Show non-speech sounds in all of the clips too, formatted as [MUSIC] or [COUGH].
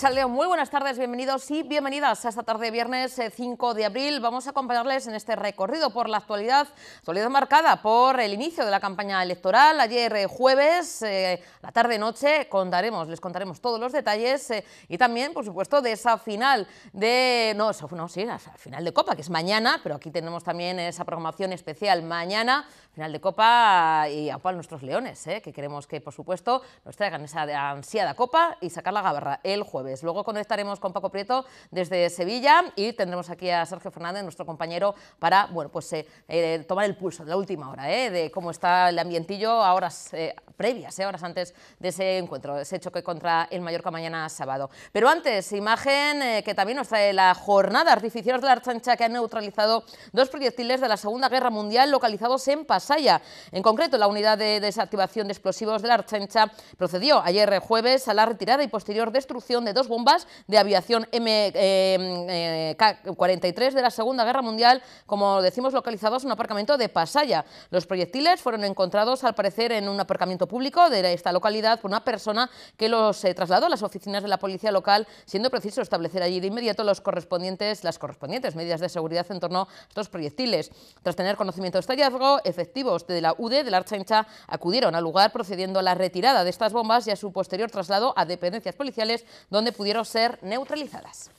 Saludos, muy buenas tardes, bienvenidos y bienvenidas a esta tarde viernes 5 eh, de abril. Vamos a acompañarles en este recorrido por la actualidad, actualidad marcada por el inicio de la campaña electoral. Ayer eh, jueves, eh, la tarde-noche, contaremos, les contaremos todos los detalles y también, por supuesto, de esa final de... No, no, sí, final de Copa, que es mañana, pero aquí tenemos también esa programación especial mañana, final de Copa y a nuestros leones, que queremos que, por supuesto, nos traigan esa ansiada Copa y sacar la gabarra el jueves. Luego conectaremos con Paco Prieto desde Sevilla y tendremos aquí a Sergio Fernández, nuestro compañero, para bueno, pues, eh, eh, tomar el pulso de la última hora, eh, de cómo está el ambientillo a horas previas, horas antes de ese encuentro, ese choque contra el Mallorca mañana sábado. Pero antes, imagen que también nos trae la jornada artificial de la Archancha que han neutralizado dos proyectiles de la Segunda Guerra Mundial localizados en Pasaya. En concreto, la unidad de desactivación de explosivos de la Archancha procedió ayer jueves a la retirada y posterior destrucción dos bombas de aviación m 43 eh, eh, de la Segunda Guerra Mundial, como decimos, localizados en un aparcamiento de Pasaya. Los proyectiles fueron encontrados, al parecer, en un aparcamiento público de esta localidad por una persona que los eh, trasladó a las oficinas de la policía local, siendo preciso establecer allí de inmediato los correspondientes, las correspondientes medidas de seguridad en torno a estos proyectiles. Tras tener conocimiento de este hallazgo, efectivos de la UD de la Archancha acudieron al lugar procediendo a la retirada de estas bombas y a su posterior traslado a dependencias policiales donde donde pudieron ser neutralizadas.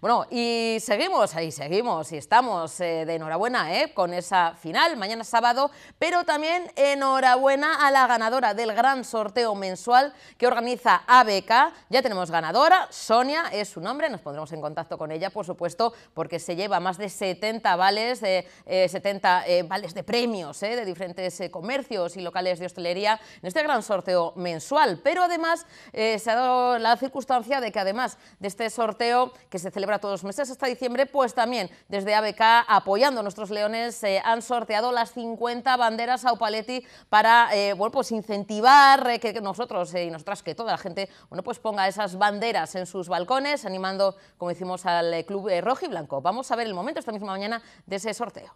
Bueno, y seguimos, ahí seguimos, y estamos eh, de enhorabuena eh, con esa final mañana sábado, pero también enhorabuena a la ganadora del gran sorteo mensual que organiza ABK. Ya tenemos ganadora, Sonia es su nombre, nos pondremos en contacto con ella, por supuesto, porque se lleva más de 70 vales, 70 eh, vales de premios de diferentes comercios y locales de hostelería en este gran sorteo mensual. Pero además se ha dado la circunstancia de que además de este sorteo que se celebra para todos los meses hasta diciembre, pues también desde ABK, apoyando a nuestros leones, eh, han sorteado las 50 banderas a Opaletti para eh, pues incentivar eh, que nosotros y nosotras, que toda la gente pues ponga esas banderas en sus balcones, animando, como decimos, al club rojo y blanco. Vamos a ver el momento esta misma mañana de ese sorteo.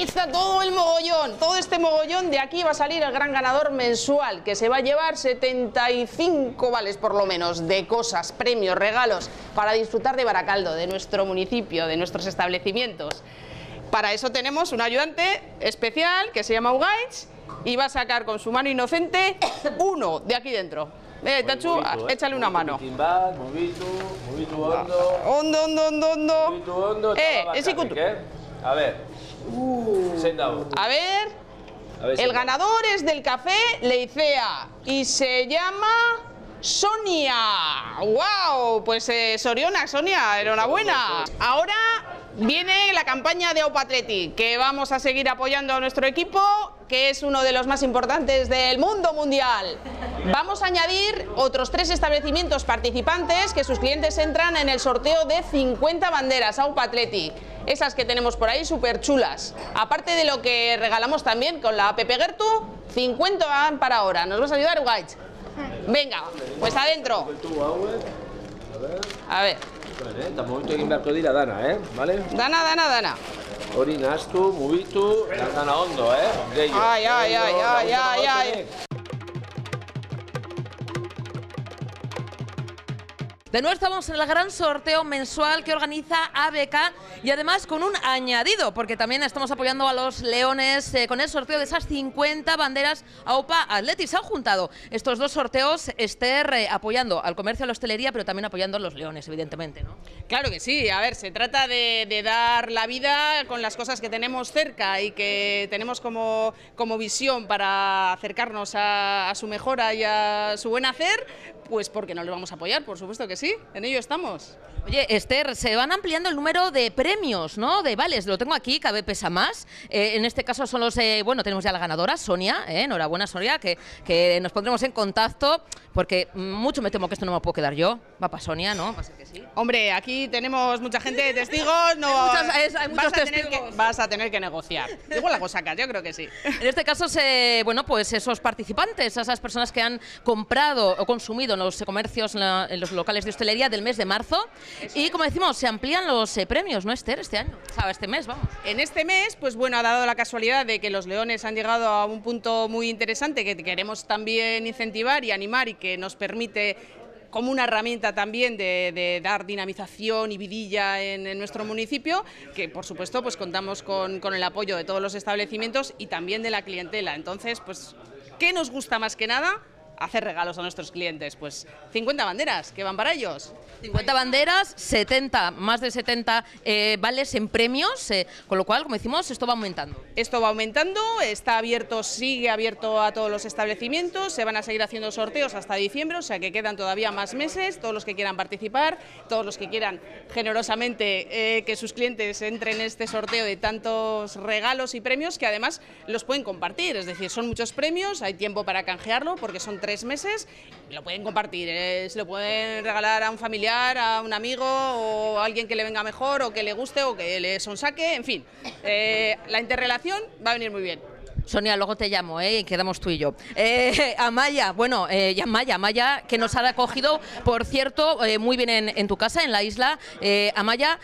está todo el mogollón, todo este mogollón, de aquí va a salir el gran ganador mensual, que se va a llevar 75 vales por lo menos de cosas, premios, regalos, para disfrutar de Baracaldo, de nuestro municipio, de nuestros establecimientos. Para eso tenemos un ayudante especial que se llama Ugaich y va a sacar con su mano inocente uno de aquí dentro. Eh, Tachu, ah, eh. échale una mano. Hondo, eh, eh. A ver, Uh. A ver. el ganador es del café Leicea y se llama... Sonia. ¡Wow! Pues eh, Soriona, Sonia, enhorabuena. Ahora viene la campaña de Atletic, que vamos a seguir apoyando a nuestro equipo, que es uno de los más importantes del mundo mundial. Vamos a añadir otros tres establecimientos participantes que sus clientes entran en el sorteo de 50 banderas Aupa esas que tenemos por ahí, súper chulas. Aparte de lo que regalamos también con la app Gertu, 50 van para ahora. ¿Nos vas a ayudar, White Venga, pues adentro. A ver. Eta mugitu egin beharko a dana, eh? Vale? Dana, dana, dana. Hori nastu, mugitu, dana Hondo, eh? Ay, ay, ay, ay, ay, ay. De nuevo estamos en el gran sorteo mensual que organiza ABK y además con un añadido, porque también estamos apoyando a los Leones eh, con el sorteo de esas 50 banderas aupa Athletic. Se han juntado estos dos sorteos, Esther, eh, apoyando al comercio, a la hostelería, pero también apoyando a los Leones, evidentemente, ¿no? Claro que sí, a ver, se trata de, dar la vida con las cosas que tenemos cerca y que tenemos como, como visión para acercarnos a, a su mejora y a su buen hacer, pues porque no le vamos a apoyar, por supuesto que sí, en ello estamos. Oye, Esther, se van ampliando el número de premios, ¿no? De vales, lo tengo aquí, cabe pesa más. Eh, en este caso son los, eh, bueno, tenemos ya la ganadora, Sonia, eh, enhorabuena Sonia, que, que nos pondremos en contacto porque mucho me temo que esto no me puedo quedar yo. Va para Sonia, ¿no? Va a ser que sí. Hombre, aquí tenemos mucha gente de [LAUGHS] testigos. No, hay, muchos vas testigos. A tener que, vas a tener que negociar. Igual la cosa acá, yo creo que sí. En este caso, se, bueno, pues esos participantes, esas personas que han comprado o consumido en los comercios, en, los locales de hostelería del mes de marzo. y como decimos, se amplían los eh, premios, ¿no, Esther? Este año, este mes, vamos. En este mes, pues bueno, ha dado la casualidad de que los leones han llegado a un punto muy interesante que queremos también incentivar y animar y que nos permite como una herramienta también de, dar dinamización y vidilla en, nuestro municipio, que por supuesto pues contamos con, el apoyo de todos los establecimientos y también de la clientela. Entonces, pues, ¿qué nos gusta más que nada? Hacer regalos a nuestros clientes. Pues 50 banderas que van para ellos. 50 banderas, 70, más de 70 vales eh, en premios, eh, con lo cual, como decimos, esto va aumentando. Esto va aumentando, está abierto, sigue abierto a todos los establecimientos, se van a seguir haciendo sorteos hasta diciembre, o sea que quedan todavía más meses, todos los que quieran participar, todos los que quieran generosamente eh, que sus clientes entren en este sorteo de tantos regalos y premios que además los pueden compartir, es decir, son muchos premios, hay tiempo para canjearlo porque son tres meses, lo pueden compartir, se lo pueden regalar a un familiar, a un amigo o a alguien que le venga mejor o que le guste o que le sonsaque, en fin. Eh, la interrelación va a venir muy bien. Sonia, luego te llamo, ¿eh? Y quedamos tú y yo. Eh, [LAUGHS] Amaya, bueno, eh, Amaya, Amaya, que nos ha acogido, por cierto, eh, muy bien en, tu casa, en la isla. Amaya,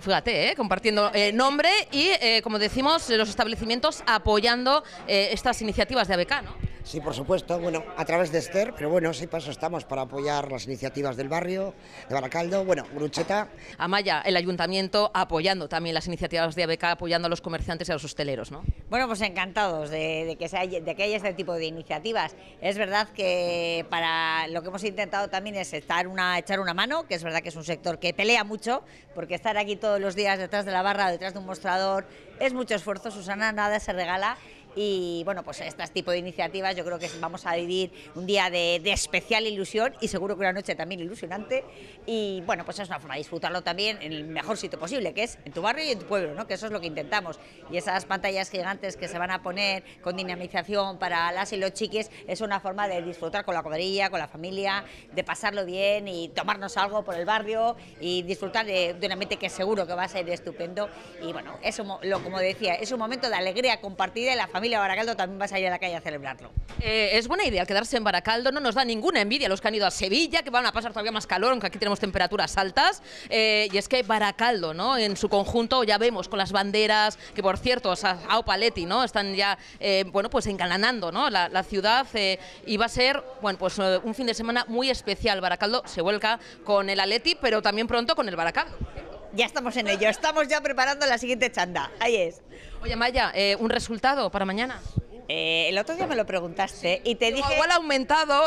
fíjate, compartiendo nombre y, como decimos, los establecimientos apoyando estas iniciativas de ABK, ¿no? Sí, por supuesto, bueno, a través de Esther, pero bueno, sí, paso estamos para apoyar las iniciativas del barrio, de Baracaldo, bueno, Grucheta. Amaya, el ayuntamiento apoyando también las iniciativas de ABK, apoyando a los comerciantes y a los hosteleros, ¿no? Bueno, pues encantados de, que, de que haya este tipo de iniciativas. Es verdad que para lo que hemos intentado también es estar una, echar una mano, que es verdad que es un sector que pelea mucho, porque estar aquí todos los días detrás de la barra, detrás de un mostrador, es mucho esfuerzo, Susana, nada se regala y bueno, pues este tipo de iniciativas yo creo que vamos a vivir un día de, especial ilusión y seguro que una noche también ilusionante. Y bueno, pues es una forma de disfrutarlo también en el mejor sitio posible, que es en tu barrio y en tu pueblo, ¿no? que eso es lo que intentamos. Y esas pantallas gigantes que se van a poner con dinamización para las y los chiquis es una forma de disfrutar con la cuadrilla, con la familia, de pasarlo bien y tomarnos algo por el barrio y disfrutar de, una un ambiente que seguro que va a ser estupendo. Y bueno, eso lo, como decía, es un momento de alegría compartida y la familia Baracaldo también vas a ir a la calle a celebrarlo. Eh, es buena idea quedarse en Baracaldo, no nos da ninguna envidia los que han ido a Sevilla, que van a pasar todavía más calor, aunque aquí tenemos temperaturas altas. Eh, y es que Baracaldo, ¿no? En su conjunto ya vemos con las banderas, que por cierto, a sea, ¿no? Están ya, eh, bueno, pues encalanando, ¿no? La, ciudad eh, y va a ser, bueno, pues un fin de semana muy especial. Baracaldo se vuelca con el Aleti, pero también pronto con el Baracaldo. Ya estamos en ello, estamos ya preparando la siguiente chanda. Ahí es. Oye, Maya, eh, ¿un resultado para mañana? Eh, el otro día me lo preguntaste y te dije... Igual ha aumentado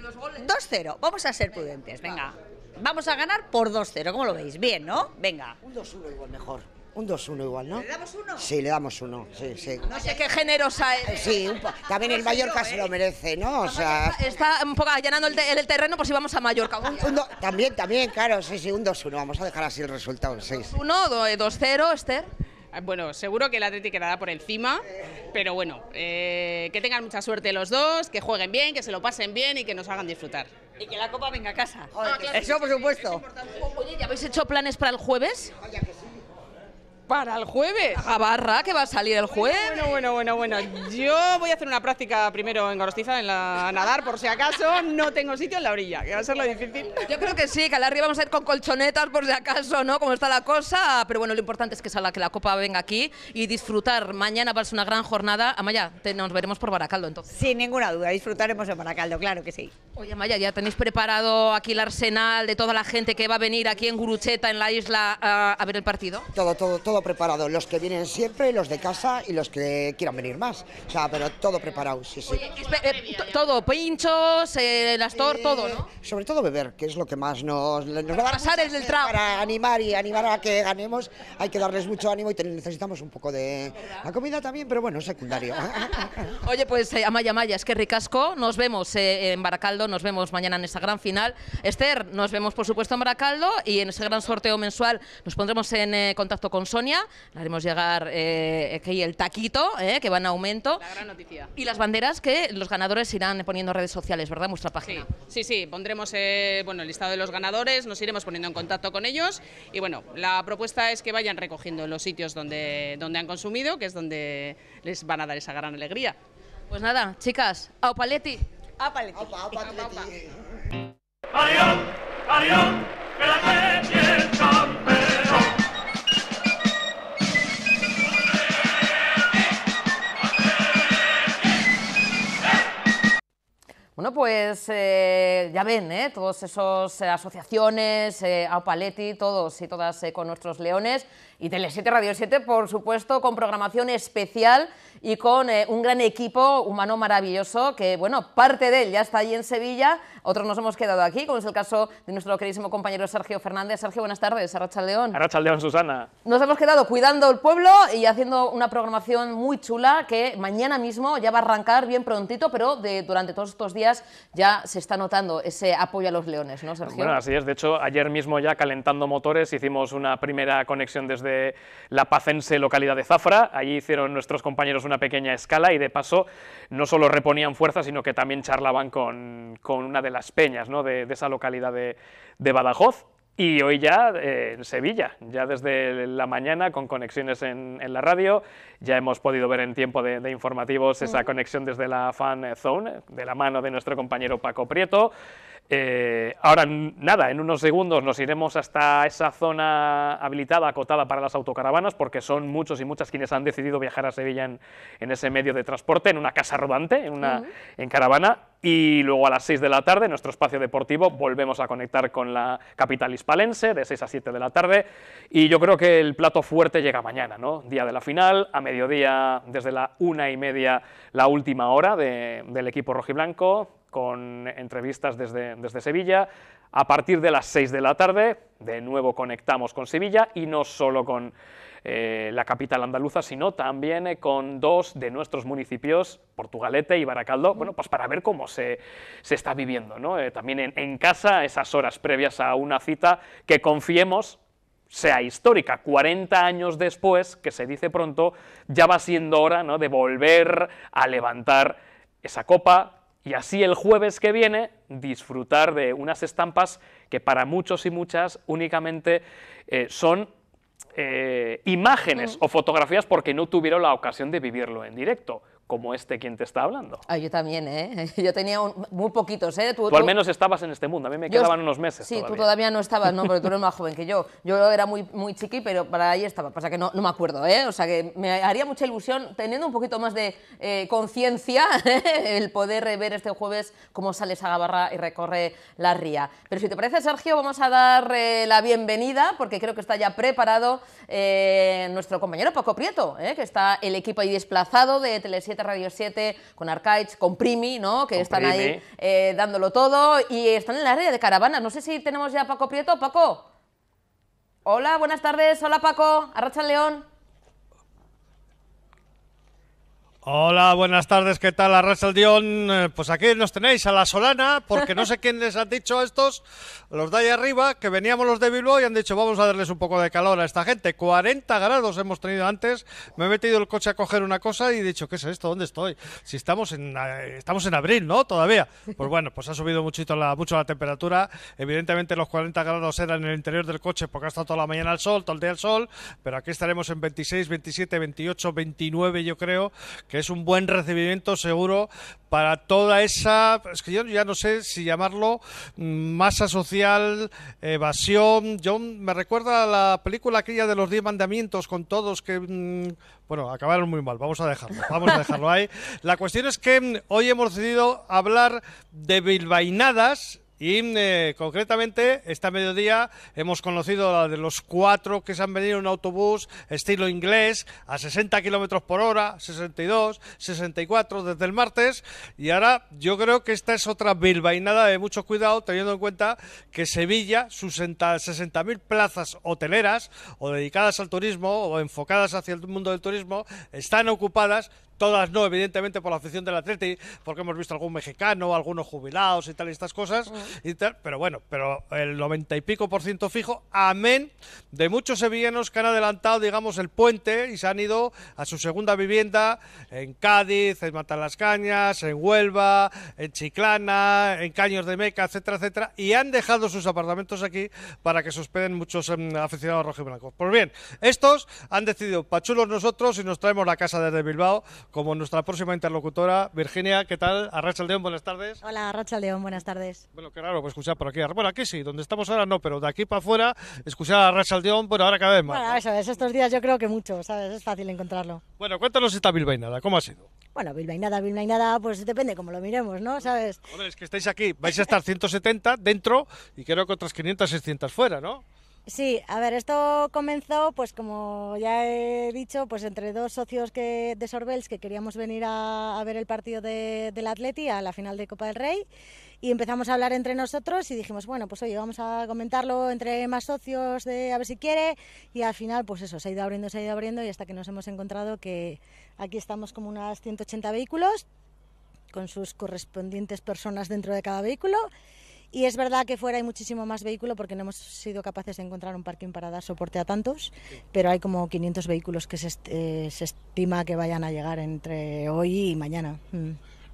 los goles. 2-0, vamos a ser prudentes, venga. Vamos a ganar por 2-0, ¿cómo lo veis? Bien, ¿no? Venga. Un 2-1 igual mejor. Un 2-1 igual, ¿no? ¿Le damos uno? Sí, le damos uno. Sí, sí. No sé qué generosa es. Eh, sí, también el Mallorca se lo ¿eh? merece, ¿no? O sea... está, un poco allanando el, terreno, por si vamos a Mallorca. también, también, claro, sí, sí, un 2-1. Vamos a dejar así el resultado. 6. 1-2-0, eh, Esther. Ah, bueno, seguro que el Atlético quedará por encima, pero bueno, que tengan mucha suerte los dos, que jueguen bien, que se lo pasen bien y que nos hagan disfrutar. Y que la copa venga a casa. eso por supuesto. ¿ya habéis hecho planes para el jueves? Oye, que sí para el jueves. A barra que va a salir el jueves. Bueno, bueno, bueno, bueno. Yo voy a hacer una práctica primero en Gorostiza, en la nadar, por si acaso no tengo sitio en la orilla, que va a ser lo difícil. Yo creo que sí, que al arriba vamos a ir con colchonetas por si acaso, ¿no? Como está la cosa, pero bueno, lo importante es que salga que la copa venga aquí y disfrutar. Mañana va a ser una gran jornada. Amaya, nos veremos por Baracaldo entonces. Sin ninguna duda, disfrutaremos en Baracaldo, claro que sí. Oye, Amaya, ya tenéis preparado aquí el arsenal de toda la gente que va a venir aquí en Gurucheta, en la isla, a ver el partido. Todo, todo, todo preparado, los que vienen siempre, los de casa y los que quieran venir más. O sea, pero todo preparado, sí, sí. Eh, todo, pinchos, el eh, astor, eh, todo, ¿no? Sobre todo beber, que es lo que más nos, va a pasar el trago. Para animar y animar a que ganemos, hay que darles mucho ánimo y necesitamos un poco de la comida también, pero bueno, secundario. [LAUGHS] Oye, pues eh, Amaya Amaya, es que ricasco, nos vemos en Baracaldo, nos vemos mañana en esa gran final. Esther, nos vemos por supuesto en Baracaldo y en ese gran sorteo mensual nos pondremos en contacto con Sony haremos llegar aquí eh, el taquito, eh, que va en aumento. Y las banderas que los ganadores irán poniendo en redes sociales, ¿verdad? nuestra página. Sí, sí, pondremos eh, bueno, el listado de los ganadores, nos iremos poniendo en contacto con ellos. Y bueno, la propuesta es que vayan recogiendo los sitios donde, donde han consumido, que es donde les van a dar esa gran alegría. Pues nada, chicas, a Paletti A Adiós, adiós, que la gente es Bueno, pues eh, ya ven, ¿eh? todas esas eh, asociaciones, eh, todos y todas eh, con nuestros leones, y Tele7 Radio 7, por supuesto, con programación especial y con eh, un gran equipo humano maravilloso que, bueno, parte de él ya está allí en Sevilla, otros nos hemos quedado aquí, como es el caso de nuestro queridísimo compañero Sergio Fernández. Sergio, buenas tardes, Arracha León. Arracha León, Susana. Nos hemos quedado cuidando el pueblo y haciendo una programación muy chula que mañana mismo ya va a arrancar bien prontito, pero de, durante todos estos días ya se está notando ese apoyo a los leones, ¿no, Sergio? Bueno, así es. De hecho, ayer mismo ya calentando motores hicimos una primera conexión desde de la pacense localidad de Zafra. Allí hicieron nuestros compañeros una pequeña escala y de paso no solo reponían fuerza, sino que también charlaban con, una de las peñas de, esa localidad de, de Badajoz. Y hoy ya eh, en Sevilla, ya desde la mañana con conexiones en, la radio, ya hemos podido ver en tiempo de, de informativos esa conexión desde la Fan Zone, de la mano de nuestro compañero Paco Prieto. Eh, ahora, nada, en unos segundos nos iremos hasta esa zona habilitada, acotada para las autocaravanas, porque son muchos y muchas quienes han decidido viajar a Sevilla en, ese medio de transporte, en una casa rodante, en, una, en caravana, y luego a las 6 de la tarde, en nuestro espacio deportivo, volvemos a conectar con la capital hispalense, de 6 a 7 de la tarde, y yo creo que el plato fuerte llega mañana, ¿no? Día de la final, a mediodía, desde la una y media, la última hora del equipo rojiblanco, con entrevistas desde, Sevilla. A partir de las 6 de la tarde, de nuevo conectamos con Sevilla y no solo con eh, la capital andaluza, sino también eh, con dos de nuestros municipios, Portugalete y Baracaldo, bueno, pues para ver cómo se, está viviendo, eh, también en, casa, esas horas previas a una cita que confiemos sea histórica. 40 años después, que se dice pronto, ya va siendo hora ¿no? de volver a levantar esa copa, y así el jueves que viene disfrutar de unas estampas que para muchos y muchas únicamente eh, son eh, imágenes mm. o fotografías porque no tuvieron la ocasión de vivirlo en directo como este quien te está hablando. Ah, yo también, ¿eh? [LAUGHS] Yo tenía muy poquitos, ¿eh? Tú, al menos estabas en este mundo, a mí me quedaban unos meses. Sí, tú todavía no estabas, no, pero tú eres [LAUGHS] más joven que yo. Yo era muy, muy chiqui, pero para ahí estaba, pasa que no, me acuerdo, ¿eh? O sea que me haría mucha ilusión, teniendo un poquito más de eh, conciencia, [LAUGHS] ¿eh? el poder ver este jueves cómo sale Gabarra y recorre la ría. Pero si te parece, Sergio, vamos a dar eh, la bienvenida, porque creo que está ya preparado nuestro compañero Paco Prieto, que está el equipo ahí desplazado de Tele7, Radio 7, con Arcaich, con Primi, ¿no? que están ahí eh, dándolo todo y están en la área de caravanas. No sé si tenemos ya a Paco Prieto. Paco. Hola, buenas tardes. Hola Paco. Arrachan León. Hola, buenas tardes, ¿qué tal? Arrasal Dion, eh, pues aquí nos tenéis a la Solana, porque no sé quién les ha dicho a estos, los de ahí arriba, que veníamos los de Bilbao y han dicho, vamos a darles un poco de calor a esta gente. 40 grados hemos tenido antes, me he metido el coche a coger una cosa y he dicho, ¿qué es esto? ¿Dónde estoy? Si estamos en, eh, estamos en abril, ¿no? Todavía. Pues bueno, pues ha subido muchito mucho la temperatura, evidentemente los 40 grados eran en el interior del coche porque ha estado toda la mañana al sol, todo el día al sol, pero aquí estaremos en 26, 27, 28, 29 yo creo, que es un buen recibimiento seguro para toda esa, es que yo ya no sé si llamarlo mm, masa social, evasión. Yo me recuerda a la película aquella de los diez mandamientos con todos que, mm, bueno, acabaron muy mal. Vamos a dejarlo, vamos a dejarlo ahí. La cuestión es que mm, hoy hemos decidido hablar de bilbainadas y eh, concretamente, esta mediodía hemos conocido la de los cuatro que se han venido en un autobús estilo inglés a 60 kilómetros por hora, 62, 64 desde el martes. Y ahora yo creo que esta es otra nada de mucho cuidado, teniendo en cuenta que Sevilla, sus 60.000 plazas hoteleras o dedicadas al turismo o enfocadas hacia el mundo del turismo, están ocupadas todas no, evidentemente por la afición del Atleti, porque hemos visto algún mexicano, algunos jubilados y tal, estas cosas, pero bueno, pero el noventa y pico por ciento fijo, amén, de muchos sevillanos que han adelantado, digamos, el puente y se han ido a su segunda vivienda en Cádiz, en Cañas en Huelva, en Chiclana, en Caños de Meca, etcétera, etcétera, y han dejado sus apartamentos aquí para que se hospeden muchos em, aficionados rojiblancos. Pues bien, estos han decidido, pachulos nosotros, y nos traemos la casa desde Bilbao, como nuestra próxima interlocutora. Virginia, ¿qué tal? Rachel León, buenas tardes. Hola, Rachel León, buenas tardes. Bueno, qué raro, pues escuchar por aquí. Bueno, aquí sí, donde estamos ahora no, pero de aquí para afuera, escuchar a Rachel León, bueno, ahora cada vez más. Bueno, eso es, estos días yo creo que mucho, ¿sabes? Es fácil encontrarlo. Bueno, cuéntanos esta Bilbainada, ¿cómo ha sido? Bueno, Bilbainada, Bilbainada, pues depende cómo lo miremos, ¿no? ¿Sabes? es que estáis aquí, vais a estar 170 dentro y creo que otras 500, 600 fuera, ¿no? Sí, a ver, esto comenzó, pues como ya he dicho, pues entre dos socios que, de Sorbels que queríamos venir a, ver el partido de, del Atleti a la final de Copa del Rey y empezamos a hablar entre nosotros y dijimos, bueno, pues oye, vamos a comentarlo entre más socios de a ver si quiere y al final pues eso, se ha ido abriendo, se ha ido abriendo y hasta que nos hemos encontrado que aquí estamos como unas 180 vehículos con sus correspondientes personas dentro de cada vehículo y es verdad que fuera hay muchísimo más vehículo porque no hemos sido capaces de encontrar un parking para dar soporte a tantos, pero hay como 500 vehículos que eh, se, estima que vayan a llegar entre hoy y mañana. Mm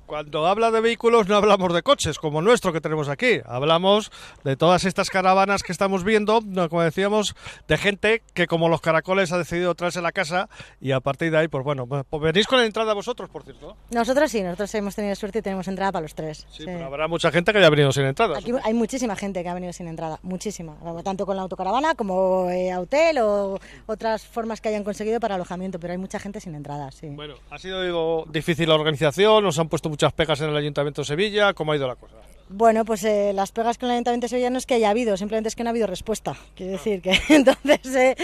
cuando habla de vehículos no hablamos de coches como el nuestro que tenemos aquí, hablamos de todas estas caravanas que estamos viendo, como decíamos, de gente que como los caracoles ha decidido traerse la casa y a partir de ahí, pues bueno, pues, pues venís con la entrada vosotros, por cierto. Nosotros sí, nosotros hemos tenido suerte y tenemos entrada para los tres. Sí, pero habrá mucha gente que haya venido sin entrada. Aquí hay muchísima gente que ha venido sin entrada, muchísima, tanto con la autocaravana como eh, hotel o otras formas que hayan conseguido para alojamiento, pero hay mucha gente sin entrada, sí. Bueno, ha sido digo, difícil la organización, nos han puesto muchas pecas en el Ayuntamiento de Sevilla? ¿Cómo ha ido la cosa? Bueno, pues eh, las pegas con el Ayuntamiento de Sevilla no es que haya habido, simplemente es que no ha habido respuesta. Quiero ah. decir que [LAUGHS] entonces, eh,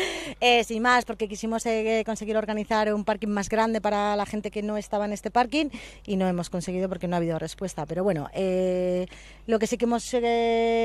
eh, sin más, porque quisimos conseguir organizar un parking más grande para la gente que no estaba en este parking y no hemos conseguido porque no ha habido respuesta. Pero bueno, lo que sí que hemos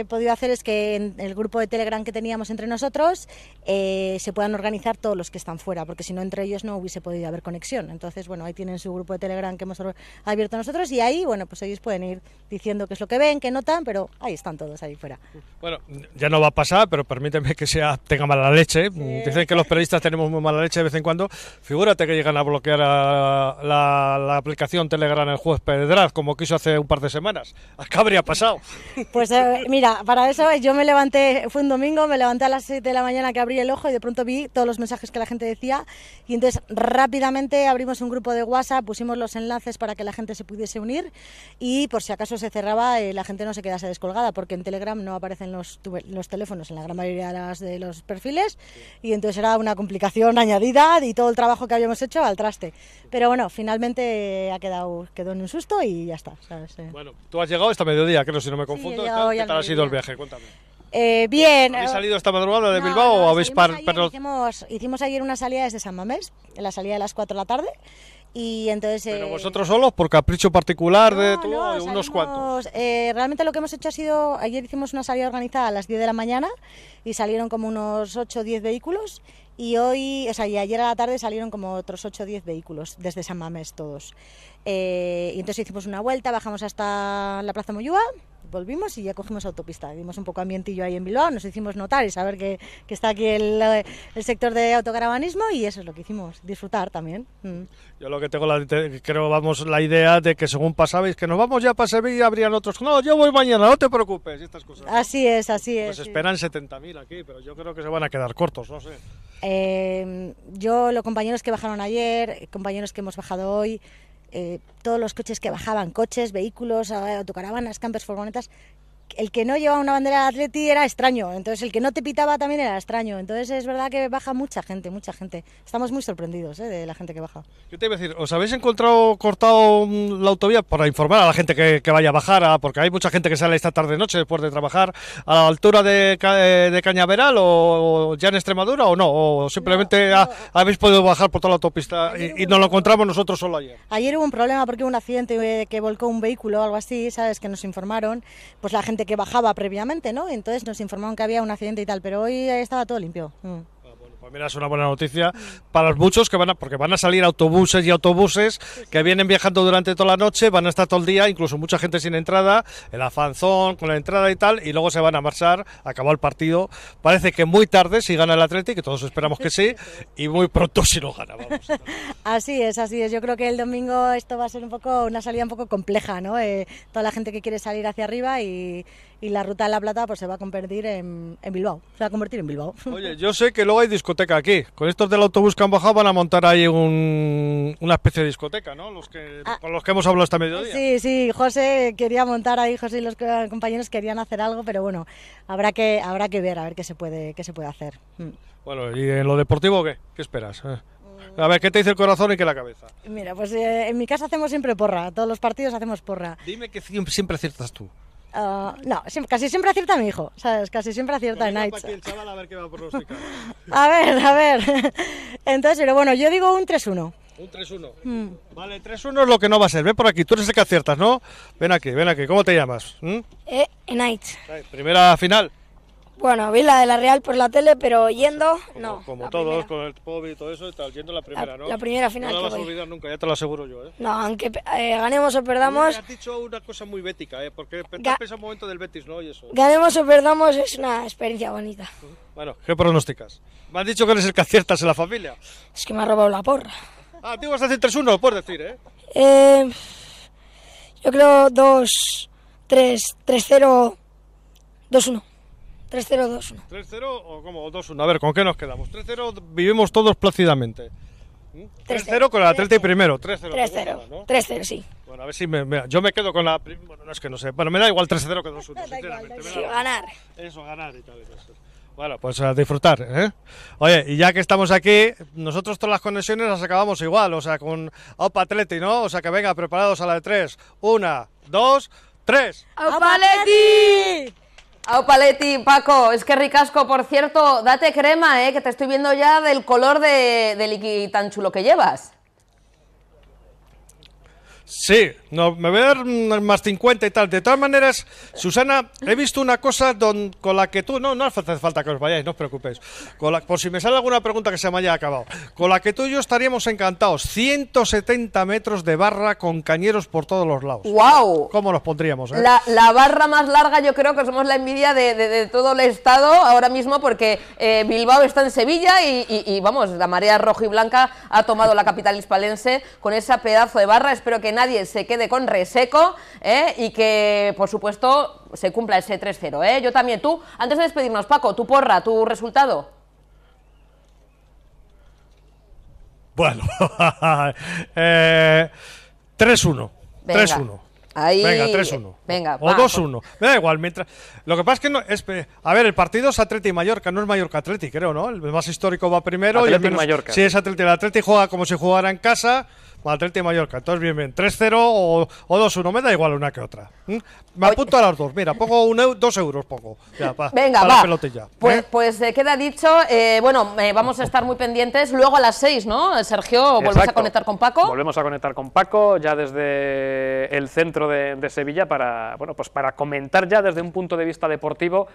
podido hacer es que en el grupo de Telegram que teníamos entre nosotros se puedan organizar todos los que están fuera, porque si no entre ellos no hubiese podido haber conexión. Entonces, bueno, ahí tienen su grupo de Telegram que hemos abierto nosotros y ahí, bueno, pues ellos pueden ir diciendo qué es lo que ven que notan, pero ahí están todos ahí fuera. Bueno, ya no va a pasar, pero permíteme que sea tenga mala leche. Dicen que los periodistas tenemos muy mala leche de vez en cuando. Figúrate que llegan a bloquear la, aplicación Telegram el juez Pedraz, como quiso hace un par de semanas. ¿Qué habría pasado? Pues eh, mira, para eso yo me levanté, fue un domingo, me levanté a las 7 de la mañana que abrí el ojo y de pronto vi todos los mensajes que la gente decía y entonces rápidamente abrimos un grupo de WhatsApp, pusimos los enlaces para que la gente se pudiese unir y por si acaso se cerraba el la gente no se quedase descolgada, porque en Telegram no aparecen los, los teléfonos en la gran mayoría de, los perfiles, y entonces era una complicación [LAUGHS] añadida y todo el trabajo que habíamos hecho al traste. Pero bueno, finalmente ha quedado, quedó en un susto y ya está. Eh. Bueno, tú has llegado esta mediodía, creo, si no me confundo. Sí, tal ha sido el viaje? Cuéntame. Eh, bien. he eh, salido esta madrugada de Bilbao o habéis hicimos, hicimos, ayer una salida desde San Mamés, en la salida de las 4 de la tarde. Y entonces, ¿Pero eh, vosotros solos por capricho particular de unos cuantos? Eh, realmente lo que hemos hecho ha sido, ayer hicimos una salida organizada a las 10 de la mañana y salieron como unos 8 o 10 vehículos y hoy, o sea, y ayer a la tarde salieron como otros 8 o 10 vehículos desde San Mamés todos. Eh, y entonces hicimos una vuelta, bajamos hasta la Plaza Moyúa volvimos y ya cogimos autopista. Dimos un poco ambientillo ahí en Bilbao, nos hicimos notar y saber que, está aquí el, sector de autocaravanismo y eso es lo que hicimos, disfrutar también. Mm. Yo lo que tengo, la, creo, vamos, la idea de que según pasabais, que nos vamos ya para Sevilla, habrían otros, no, yo voy mañana, no te preocupes, estas cosas. Así es, así pues es. Pues esperan 70.000 aquí, pero yo creo que se van a quedar cortos, no sé. Eh, yo, los compañeros que bajaron ayer, compañeros que hemos bajado hoy, eh, todos los coches que bajaban, coches, vehículos, ah, autocaravanas, campers, furgonetas, el que no llevaba una bandera de Atleti era extraño, entonces el que no te pitaba también era extraño, entonces es verdad que baja mucha gente, mucha gente. Estamos muy sorprendidos eh, de la gente que baja. Yo te iba a decir, ¿os habéis encontrado cortado mm, la autovía para informar a la gente que, vaya a bajar? Porque hay mucha gente que sale esta tarde noche después de trabajar a la altura de, eh, Cañaveral o, ya en Extremadura o no, o simplemente habéis podido bajar por toda la autopista y, nos lo encontramos nosotros solo ayer. Ayer hubo un problema porque hubo un accidente eh, que volcó un vehículo o algo así, ¿sabes? Que nos informaron, pues la gente que bajaba previamente, ¿no? Entonces nos informaron que había un accidente y tal, pero hoy estaba todo limpio. Mm. Pues mira, es una buena noticia para los muchos que van a, porque van a salir autobuses y autobuses que vienen viajando durante toda la noche, van a estar todo el día, incluso mucha gente sin entrada, en el afanzón con la entrada y tal, y luego se van a marchar, acabó el partido. Parece que muy tarde si gana el Atlético, que todos esperamos que sí, y muy pronto si no gana. [LAUGHS] Así es, así es. Yo creo que el domingo esto va a ser un poco una salida un poco compleja, ¿no? Eh, toda la gente que quiere salir hacia arriba y, y la Ruta de la Plata pues se va a convertir en, Bilbao, se va a convertir en Bilbao. [LAUGHS] Oye, yo sé que luego hay discoteca aquí, con estos del autobús que han bajado van a montar ahí un, una especie de discoteca, ¿no? Los que, ah. con los que hemos hablado hasta este mediodía. Sí, sí, José quería montar ahí, José y los compañeros querían hacer algo, pero bueno, habrá que, habrá que ver, a ver qué se puede, se puede hacer. Mm. Bueno, ¿y en lo deportivo qué? esperas? Eh, a ver, ¿qué te dice el corazón y qué la cabeza? Mira, pues eh, en mi casa hacemos siempre porra, todos los partidos hacemos porra. Dime que siempre ciertas tú. Uh, no, casi siempre acierta mi hijo, ¿sabes? Casi siempre acierta en [LAUGHS] a ver A ver, Entonces, pero bueno, yo digo un 3-1. Un 3-1. Mm. Vale, 3-1 es lo que no va a ser. Ven por aquí, tú eres el que aciertas, ¿no? Ven aquí, ven aquí. ¿Cómo te llamas? ¿Mm? Eh, knight Primera final. Bueno, vi la de la Real por la tele, pero yendo, no. Como, todos, con el COVID y todo eso, tal, yendo la primera, ¿no? La primera final. No la vas a olvidar nunca, ya te lo aseguro yo, ¿eh? No, aunque eh, ganemos o perdamos. Me has dicho una cosa muy bética, ¿eh? Porque pensas un momento del Betis, ¿no? Y eso. Ganemos o perdamos es una experiencia bonita. Bueno, ¿qué pronósticas? Me han dicho que eres el que aciertas en la familia. Es que me ha robado la porra. Ah, tú vas a hacer 3-1, por decir, ¿eh? Eh. Yo creo 2-3, 3-0, 2-1. 3-0-2-1. 3-0 o como 2-1. A ver, ¿con qué nos quedamos? 3-0 vivimos todos plácidamente. 3-0 ¿Mm? con el Atleti primero, 3-0. 3-0, sí. Bueno, a ver si me, yo me quedo con la... Bueno, no es que no sé, bueno, me da igual 3-0 que 2-1, [LAUGHS] sinceramente. Sí, ganar. Eso, ganar y tal. Bueno, pues a disfrutar, ¿eh? Oye, y ya que estamos aquí, nosotros todas las conexiones las acabamos igual, o sea, con Opa Atleti, ¿no? O sea, que venga, preparados a la de 3. 1, 2, 3. ¡Opa Atleti! ¡Ao Paletti, Paco, es que ricasco, por cierto, date crema, eh, que te estoy viendo ya del color de, del liqui tan chulo que llevas. Sí, no, me voy a dar más 50 y tal. De todas maneras, Susana, he visto una cosa con la que tú, no, no hace falta que os vayáis, no os preocupéis. Con la, por si me sale alguna pregunta que se me haya acabado. Con la que tú y yo estaríamos encantados. 170 metros de barra con cañeros por todos los lados. ¡Wow! ¿Cómo nos pondríamos? Eh? La, barra más larga, yo creo que somos la envidia de, todo el estado ahora mismo, porque eh, Bilbao está en Sevilla y, vamos, la marea roja y blanca ha tomado la capital hispalense con ese pedazo de barra. Espero que nadie se quede con reseco ¿eh? y que, por supuesto, se cumpla ese 3-0. ¿eh? Yo también. Tú, antes de despedirnos, Paco, tu porra, tu resultado. Bueno, 3-1. [LAUGHS] 3-1. Eh, Ahí... Venga, 3-1. Venga, o 2-1. Me da igual. Mientras... Lo que pasa es que no. A ver, el partido es Atleti Mallorca, no es Mallorca Atleti, creo, ¿no? El más histórico va primero. Atleti y Mallorca. Sí, es Atleti. El Atleti juega como si jugara en casa o y Mallorca. Entonces, bien, bien, 3-0 o, 2-1, me da igual una que otra. ¿Mm? Me apunto a las dos, mira, pongo dos euros, poco. Venga, para La pelotilla, ¿eh? pues, pues eh, queda dicho, eh, bueno, vamos a estar muy pendientes. Luego a las seis, ¿no? Sergio, volvemos a conectar con Paco. Volvemos a conectar con Paco, ya desde el centro de, Sevilla, para, bueno, pues para comentar ya desde un punto de vista deportivo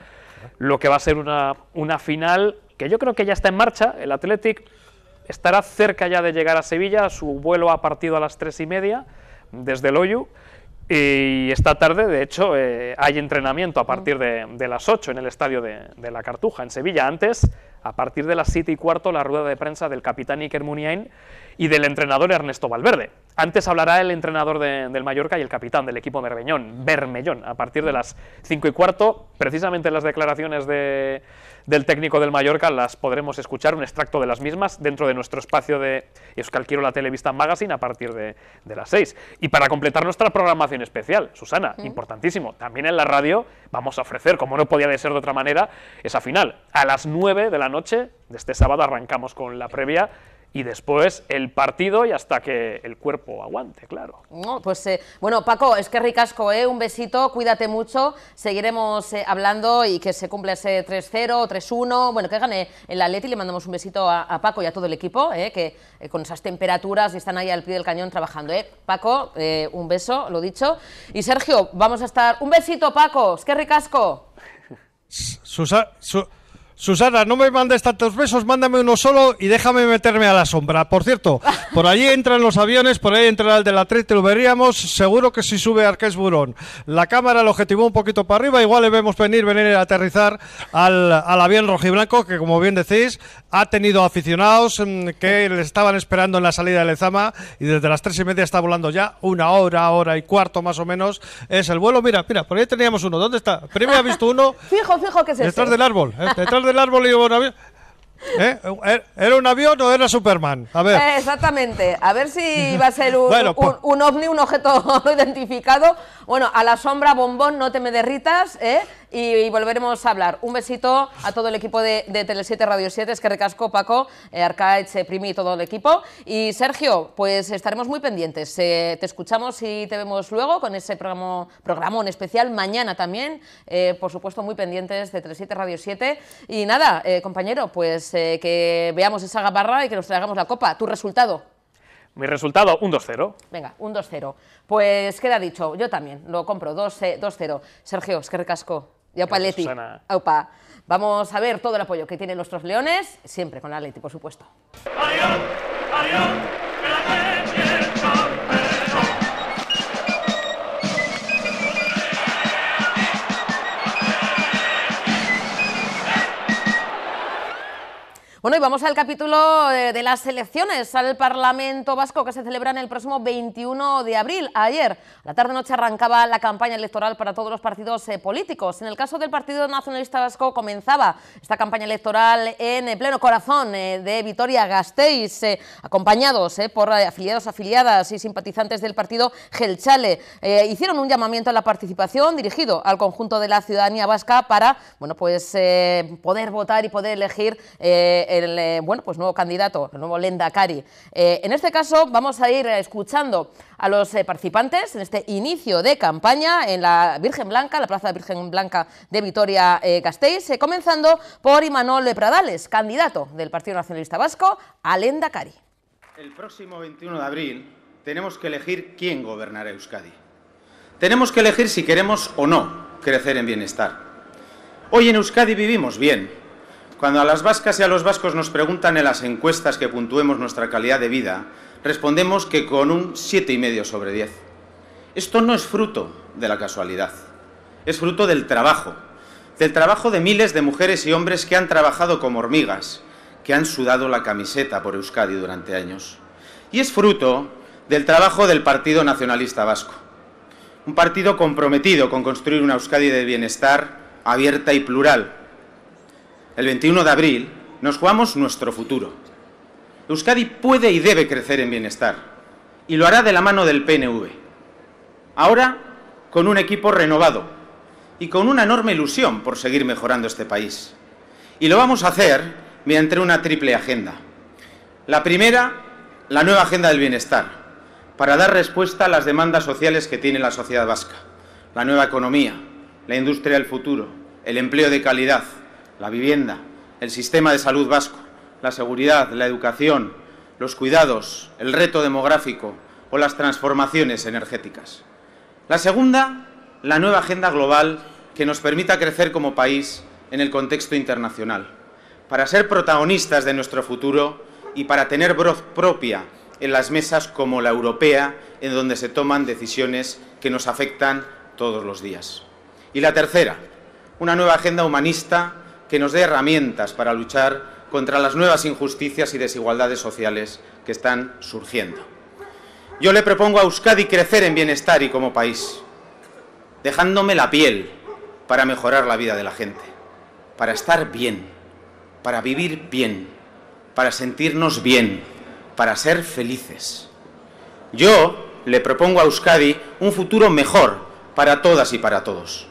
lo que va a ser una, una final que yo creo que ya está en marcha. El Athletic estará cerca ya de llegar a Sevilla, su vuelo ha partido a las tres y media desde el Oyu, y esta tarde, de hecho, eh, hay entrenamiento a partir de, las 8 en el estadio de, La Cartuja, en Sevilla. Antes, a partir de las 7 y cuarto, la rueda de prensa del capitán Iker Muniain y del entrenador Ernesto Valverde. Antes hablará el entrenador del Mallorca y el capitán del equipo merbeñón Bermellón, a partir de las 5 y cuarto. Precisamente las declaraciones de del técnico del Mallorca las podremos escuchar, un extracto de las mismas, dentro de nuestro espacio de Euskal Quiero la Televista Magazine a partir de, las 6. Y para completar nuestra programación especial, Susana, importantísimo, también en la radio vamos a ofrecer, como no podía de ser de otra manera, esa final. A las 9 de la noche de este sábado arrancamos con la previa y después el partido y hasta que el cuerpo aguante, claro. No, pues eh, bueno, Paco, es que ricasco, ¿eh? un besito, cuídate mucho, seguiremos eh, hablando y que se cumpla ese 3-0, 3-1, bueno, que gane el Atleti, le mandamos un besito a, Paco y a todo el equipo, eh, que eh, con esas temperaturas están ahí al pie del cañón trabajando. ¿eh? Paco, un beso, lo dicho. Y Sergio, vamos a estar... Un besito, Paco, es que ricasco. Susa, Susana, no me mandes tantos besos, mándame uno solo y déjame meterme a la sombra. Por cierto, [LAUGHS] por allí entran los aviones, por ahí entra el de la lo veríamos. Seguro que si sube Arqués Burón la cámara, lo objetivo un poquito para arriba, igual le vemos venir, venir a aterrizar al, al avión rojiblanco, que como bien decís, ha tenido aficionados mm, que le estaban esperando en la salida de Lezama y desde las tres y media está volando ya, una hora, hora y cuarto más o menos es el vuelo. Mira, mira, por ahí teníamos uno. ¿Dónde está? Primero ha visto uno. [LAUGHS] fijo, fijo que es Detrás este. del árbol, eh, detrás del [LAUGHS] ...el árbol y un avión. ¿Eh? ¿Er-, ¿Era un avión o era Superman? A ver. Eh, exactamente. A ver si va a ser un, pues un, ovni, un objeto [LAUGHS] identificado. Bueno, a la sombra, bombón, no te me derritas. ¿eh? y, volveremos a hablar. Un besito a todo el equipo de, Tele7 Radio 7, es que recasco Paco, eh, eh Primi y todo el equipo. Y Sergio, pues estaremos muy pendientes. Eh, te escuchamos y te vemos luego con ese programa, en especial mañana también. Eh, por supuesto, muy pendientes de Tele7 Radio 7. Y nada, compañero, pues que veamos esa gabarra y que nos traigamos la copa. Tu resultado. Mi resultado, un 2-0. Venga, un 2-0. Pues queda dicho, yo también, lo compro, 2-0. Sergio, es que recasco. Y aupa, Leti. Vamos a ver todo el apoyo que tienen nuestros leones, siempre con la Leti, por supuesto. Bueno, y vamos al capítulo eh, de, las elecciones al Parlamento Vasco que se celebran el próximo 21 de abril. Ayer, la tarde-noche, arrancaba la campaña electoral para todos los partidos eh, políticos. En el caso del Partido Nacionalista Vasco, comenzaba esta campaña electoral en eh, pleno corazón de Vitoria-Gasteiz, acompañados por afiliados, afiliadas y simpatizantes del partido Gelchale. hicieron un llamamiento a la participación dirigido al conjunto de la ciudadanía vasca para bueno, pues, poder votar y poder elegir el eh, bueno, pues nuevo candidato, el nuevo Lenda Cari. Eh, en este caso vamos a ir eh, escuchando a los participantes en este inicio de campaña en la Virgen Blanca, la Plaza Virgen Blanca de Vitoria-Gasteiz, comenzando por Imanol Pradales, candidato del Partido Nacionalista Vasco a Lenda Cari. El próximo 21 de abril tenemos que elegir quién gobernará Euskadi. Tenemos que elegir si queremos o no crecer en bienestar. Hoy en Euskadi vivimos bien, cuando a las vascas y a los vascos nos preguntan en las encuestas que puntuemos nuestra calidad de vida, respondemos que con un 7,5 sobre 10. Esto no es fruto de la casualidad, es fruto del trabajo, del trabajo de miles de mujeres y hombres que han trabajado como hormigas, que han sudado la camiseta por Euskadi durante años. Y es fruto del trabajo del Partido Nacionalista Vasco, un partido comprometido con construir una Euskadi de bienestar abierta y plural, el 21 de abril, nos jugamos nuestro futuro. Euskadi puede y debe crecer en bienestar, y lo hará de la mano del PNV. Ahora, con un equipo renovado y con una enorme ilusión por seguir mejorando este país. Y lo vamos a hacer mediante una triple agenda. La primera, la nueva agenda del bienestar, para dar respuesta a las demandas sociales que tiene la sociedad vasca. La nueva economía, la industria del futuro, el empleo de calidad, la vivienda, el sistema de salud vasco, la seguridad, la educación, los cuidados, el reto demográfico o las transformaciones energéticas. La segunda, la nueva agenda global que nos permita crecer como país en el contexto internacional, para ser protagonistas de nuestro futuro y para tener voz propia en las mesas como la europea, en donde se toman decisiones que nos afectan todos los días. Y la tercera, una nueva agenda humanista que nos dé herramientas para luchar contra las nuevas injusticias y desigualdades sociales que están surgiendo. Yo le propongo a Euskadi crecer en bienestar y como país, dejándome la piel para mejorar la vida de la gente, para estar bien, para vivir bien, para sentirnos bien, para ser felices. Yo le propongo a Euskadi un futuro mejor para todas y para todos,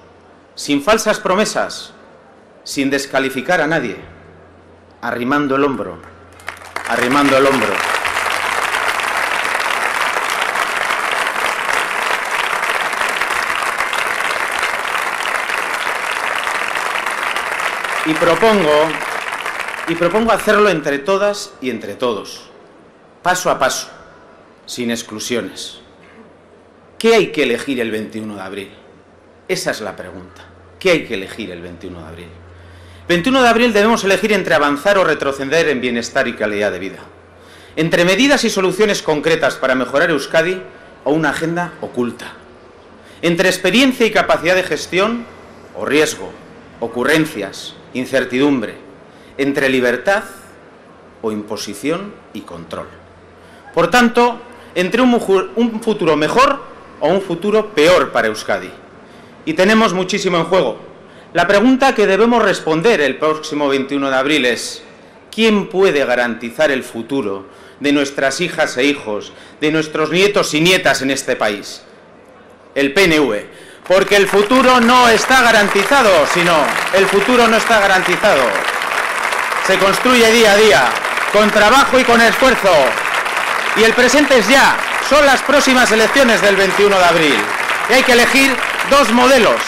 sin falsas promesas, sin descalificar a nadie, arrimando el hombro, arrimando el hombro. Y propongo, y propongo hacerlo entre todas y entre todos, paso a paso, sin exclusiones. ¿Qué hay que elegir el 21 de abril? Esa es la pregunta. ¿Qué hay que elegir el 21 de abril? 21 de abril debemos elegir entre avanzar o retroceder en bienestar y calidad de vida, entre medidas y soluciones concretas para mejorar Euskadi o una agenda oculta, entre experiencia y capacidad de gestión o riesgo, ocurrencias, incertidumbre, entre libertad o imposición y control. Por tanto, entre un, un futuro mejor o un futuro peor para Euskadi. Y tenemos muchísimo en juego la pregunta que debemos responder el próximo 21 de abril es, ¿quién puede garantizar el futuro de nuestras hijas e hijos, de nuestros nietos y nietas en este país? El PNV. Porque el futuro no está garantizado, sino el futuro no está garantizado. Se construye día a día, con trabajo y con esfuerzo. Y el presente es ya, son las próximas elecciones del 21 de abril. Y hay que elegir dos modelos,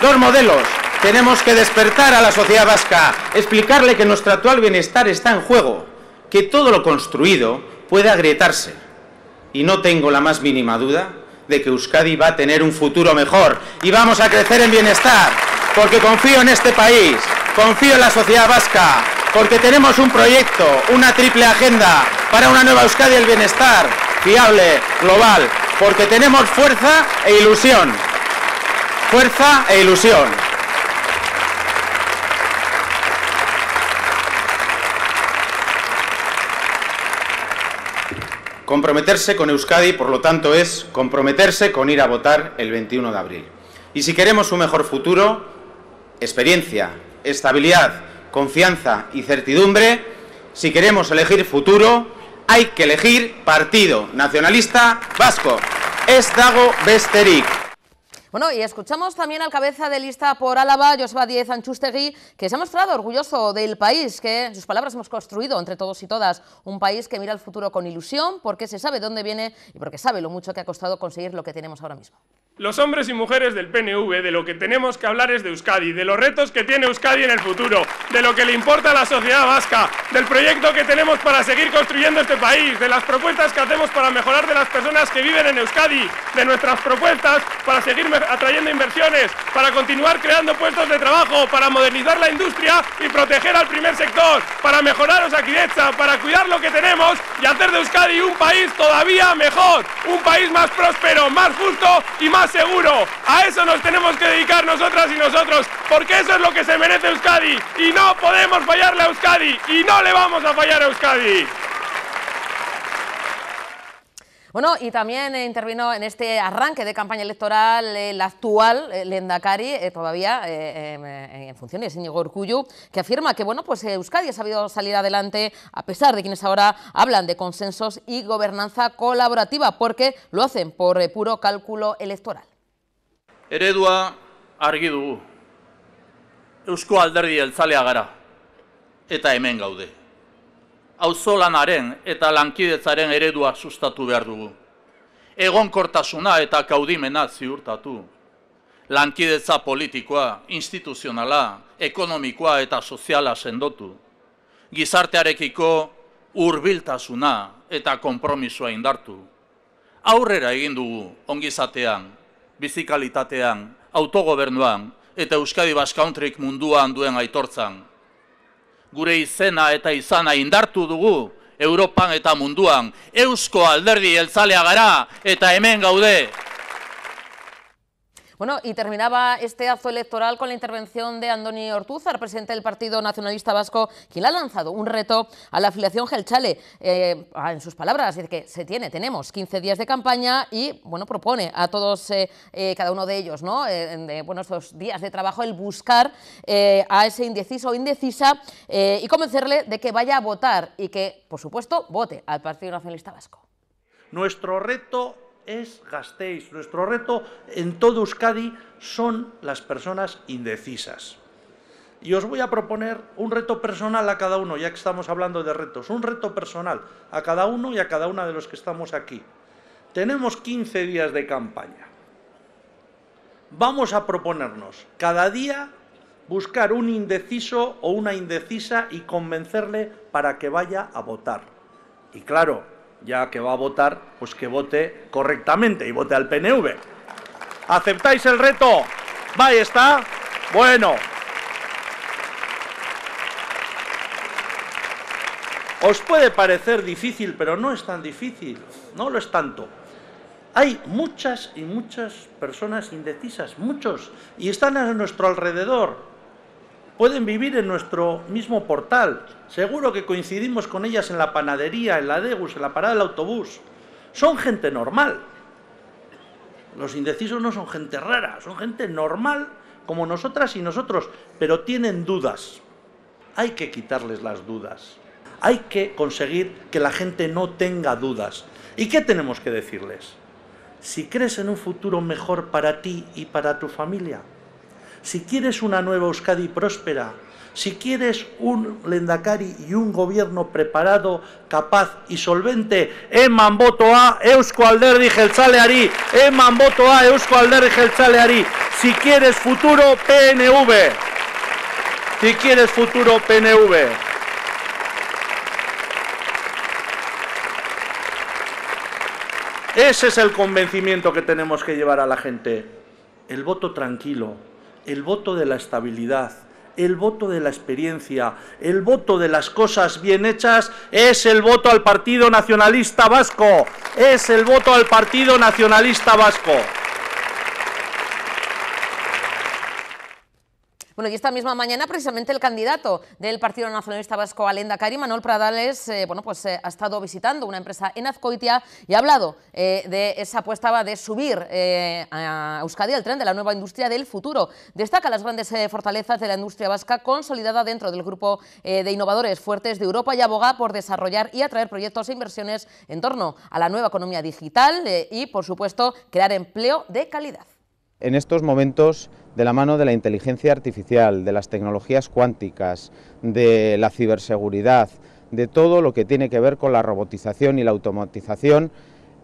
dos modelos tenemos que despertar a la sociedad vasca, explicarle que nuestro actual bienestar está en juego, que todo lo construido puede agrietarse. Y no tengo la más mínima duda de que Euskadi va a tener un futuro mejor y vamos a crecer en bienestar, porque confío en este país, confío en la sociedad vasca, porque tenemos un proyecto, una triple agenda para una nueva Euskadi del bienestar, fiable, global, porque tenemos fuerza e ilusión. Fuerza e ilusión. Comprometerse con Euskadi, por lo tanto, es comprometerse con ir a votar el 21 de abril. Y si queremos un mejor futuro, experiencia, estabilidad, confianza y certidumbre, si queremos elegir futuro, hay que elegir Partido Nacionalista Vasco. Es Dago Besterik. Bueno, y escuchamos también al cabeza de lista por Álava, Joseba Diez Anchustegui, que se ha mostrado orgulloso del país, que en sus palabras hemos construido entre todos y todas un país que mira al futuro con ilusión, porque se sabe dónde viene y porque sabe lo mucho que ha costado conseguir lo que tenemos ahora mismo los hombres y mujeres del PNV, de lo que tenemos que hablar es de Euskadi, de los retos que tiene Euskadi en el futuro, de lo que le importa a la sociedad vasca, del proyecto que tenemos para seguir construyendo este país, de las propuestas que hacemos para mejorar de las personas que viven en Euskadi, de nuestras propuestas para seguir atrayendo inversiones, para continuar creando puestos de trabajo, para modernizar la industria y proteger al primer sector, para mejorar Osakidecha, para cuidar lo que tenemos y hacer de Euskadi un país todavía mejor, un país más próspero, más justo y más seguro. a eso nos tenemos que dedicar nosotras y nosotros, porque eso es lo que se merece Euskadi. Y no podemos fallarle a Euskadi, y no le vamos a fallar a Euskadi. Bueno, y también eh, intervino en este arranque de campaña electoral el eh, actual eh, Lendakari, todavía em, en funciones, Íñigo Urcuyu, que afirma que bueno, pues Euskadi ha sabido salir adelante a pesar de quienes ahora hablan de consensos y gobernanza colaborativa, porque lo hacen por puro cálculo electoral. Eredua argi dugu. Eusko alderdi gara, eta auzolanaren eta lankidetzaren eredua sustatu behar dugu. Egonkortasuna eta kaudimena ziurtatu. Lankidetza politikoa, instituzionala, ekonomikoa eta soziala sendotu. Gizartearekiko hurbiltasuna eta konpromisoa indartu. Aurrera egin dugu ongizatean, bizikalitatean, autogobernuan eta Euskadi Baskauntrik munduan duen aitortzan gure izena eta izana indartu dugu Europan eta munduan. Eusko alderdi elzalea gara eta hemen gaude. Bueno, y terminaba este acto electoral con la intervención de Andoni Ortuzar, presidente del Partido Nacionalista Vasco, quien ha lanzado un reto a la afiliación Gelchale. Eh, ah, en sus palabras, es que se tiene, tenemos 15 días de campaña y, bueno, propone a todos, eh, eh, cada uno de ellos, ¿no? de, estos días de trabajo, el buscar a ese indeciso o indecisa y convencerle de que vaya a votar y que, por supuesto, vote al Partido Nacionalista Vasco. Nuestro reto es gastéis, Nuestro reto en todo Euskadi son las personas indecisas. Y os voy a proponer un reto personal a cada uno, ya que estamos hablando de retos, un reto personal a cada uno y a cada una de los que estamos aquí. Tenemos 15 días de campaña. Vamos a proponernos cada día buscar un indeciso o una indecisa y convencerle para que vaya a votar. Y claro, ya que va a votar, pues que vote correctamente y vote al PNV. ¿Aceptáis el reto? Ahí está. Bueno. Os puede parecer difícil, pero no es tan difícil, no lo es tanto. Hay muchas y muchas personas indecisas, muchos, y están a nuestro alrededor pueden vivir en nuestro mismo portal. Seguro que coincidimos con ellas en la panadería, en la Degus, en la parada del autobús. Son gente normal. Los indecisos no son gente rara, son gente normal como nosotras y nosotros, pero tienen dudas. Hay que quitarles las dudas. Hay que conseguir que la gente no tenga dudas. ¿Y qué tenemos que decirles? Si crees en un futuro mejor para ti y para tu familia, si quieres una nueva Euskadi próspera, si quieres un Lendakari y un gobierno preparado, capaz y solvente, eman a Eusko Alderdi Jeltzaleari, eman a Eusko Alderdi Jeltzaleari, si quieres futuro PNV, si quieres futuro PNV. Ese es el convencimiento que tenemos que llevar a la gente. El voto tranquilo, el voto de la estabilidad, el voto de la experiencia, el voto de las cosas bien hechas, es el voto al Partido Nacionalista Vasco, es el voto al Partido Nacionalista Vasco. Bueno, y esta misma mañana precisamente el candidato del Partido Nacionalista Vasco Alenda Cari, Manuel Pradales, eh, bueno, pues eh, ha estado visitando una empresa en Azcoitia y ha hablado eh, de esa apuesta de subir a Euskadi el tren de la nueva industria del futuro. Destaca las grandes fortalezas de la industria vasca consolidada dentro del grupo de innovadores fuertes de Europa y aboga por desarrollar y atraer proyectos e inversiones en torno a la nueva economía digital y, por supuesto, crear empleo de calidad. En estos momentos, de la mano de la inteligencia artificial, de las tecnologías cuánticas, de la ciberseguridad, de todo lo que tiene que ver con la robotización y la automatización,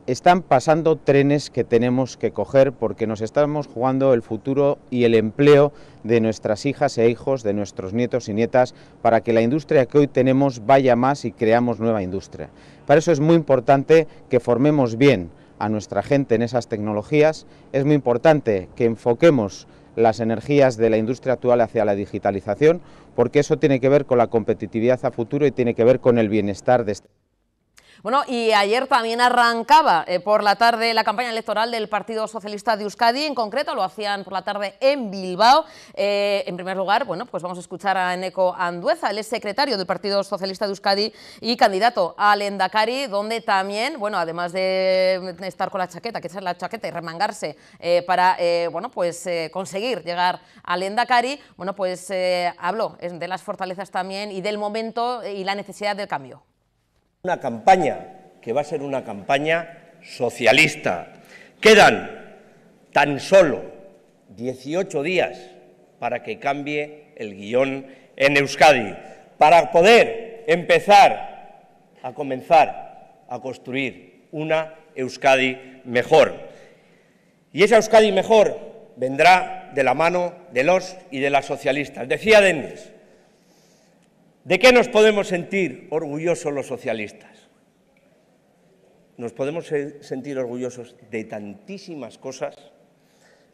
están pasando trenes que tenemos que coger porque nos estamos jugando el futuro y el empleo de nuestras hijas e hijos, de nuestros nietos y nietas, para que la industria que hoy tenemos vaya más y creamos nueva industria. Para eso es muy importante que formemos bien a nuestra gente en esas tecnologías. Es muy importante que enfoquemos las energías de la industria actual hacia la digitalización, porque eso tiene que ver con la competitividad a futuro y tiene que ver con el bienestar de este bueno, y ayer también arrancaba eh, por la tarde la campaña electoral del Partido Socialista de Euskadi, en concreto lo hacían por la tarde en Bilbao. Eh, en primer lugar, bueno, pues vamos a escuchar a Eneco Andueza, el secretario del Partido Socialista de Euskadi y candidato al Endacari, donde también, bueno, además de estar con la chaqueta, que es la chaqueta y remangarse eh, para, bueno, pues conseguir llegar al Endacari, bueno, pues habló de las fortalezas también y del momento y la necesidad del cambio una campaña que va a ser una campaña socialista. Quedan tan solo 18 días para que cambie el guión en Euskadi, para poder empezar a comenzar a construir una Euskadi mejor. Y esa Euskadi mejor vendrá de la mano de los y de las socialistas. Decía Denis. ¿De qué nos podemos sentir orgullosos los socialistas? Nos podemos sentir orgullosos de tantísimas cosas.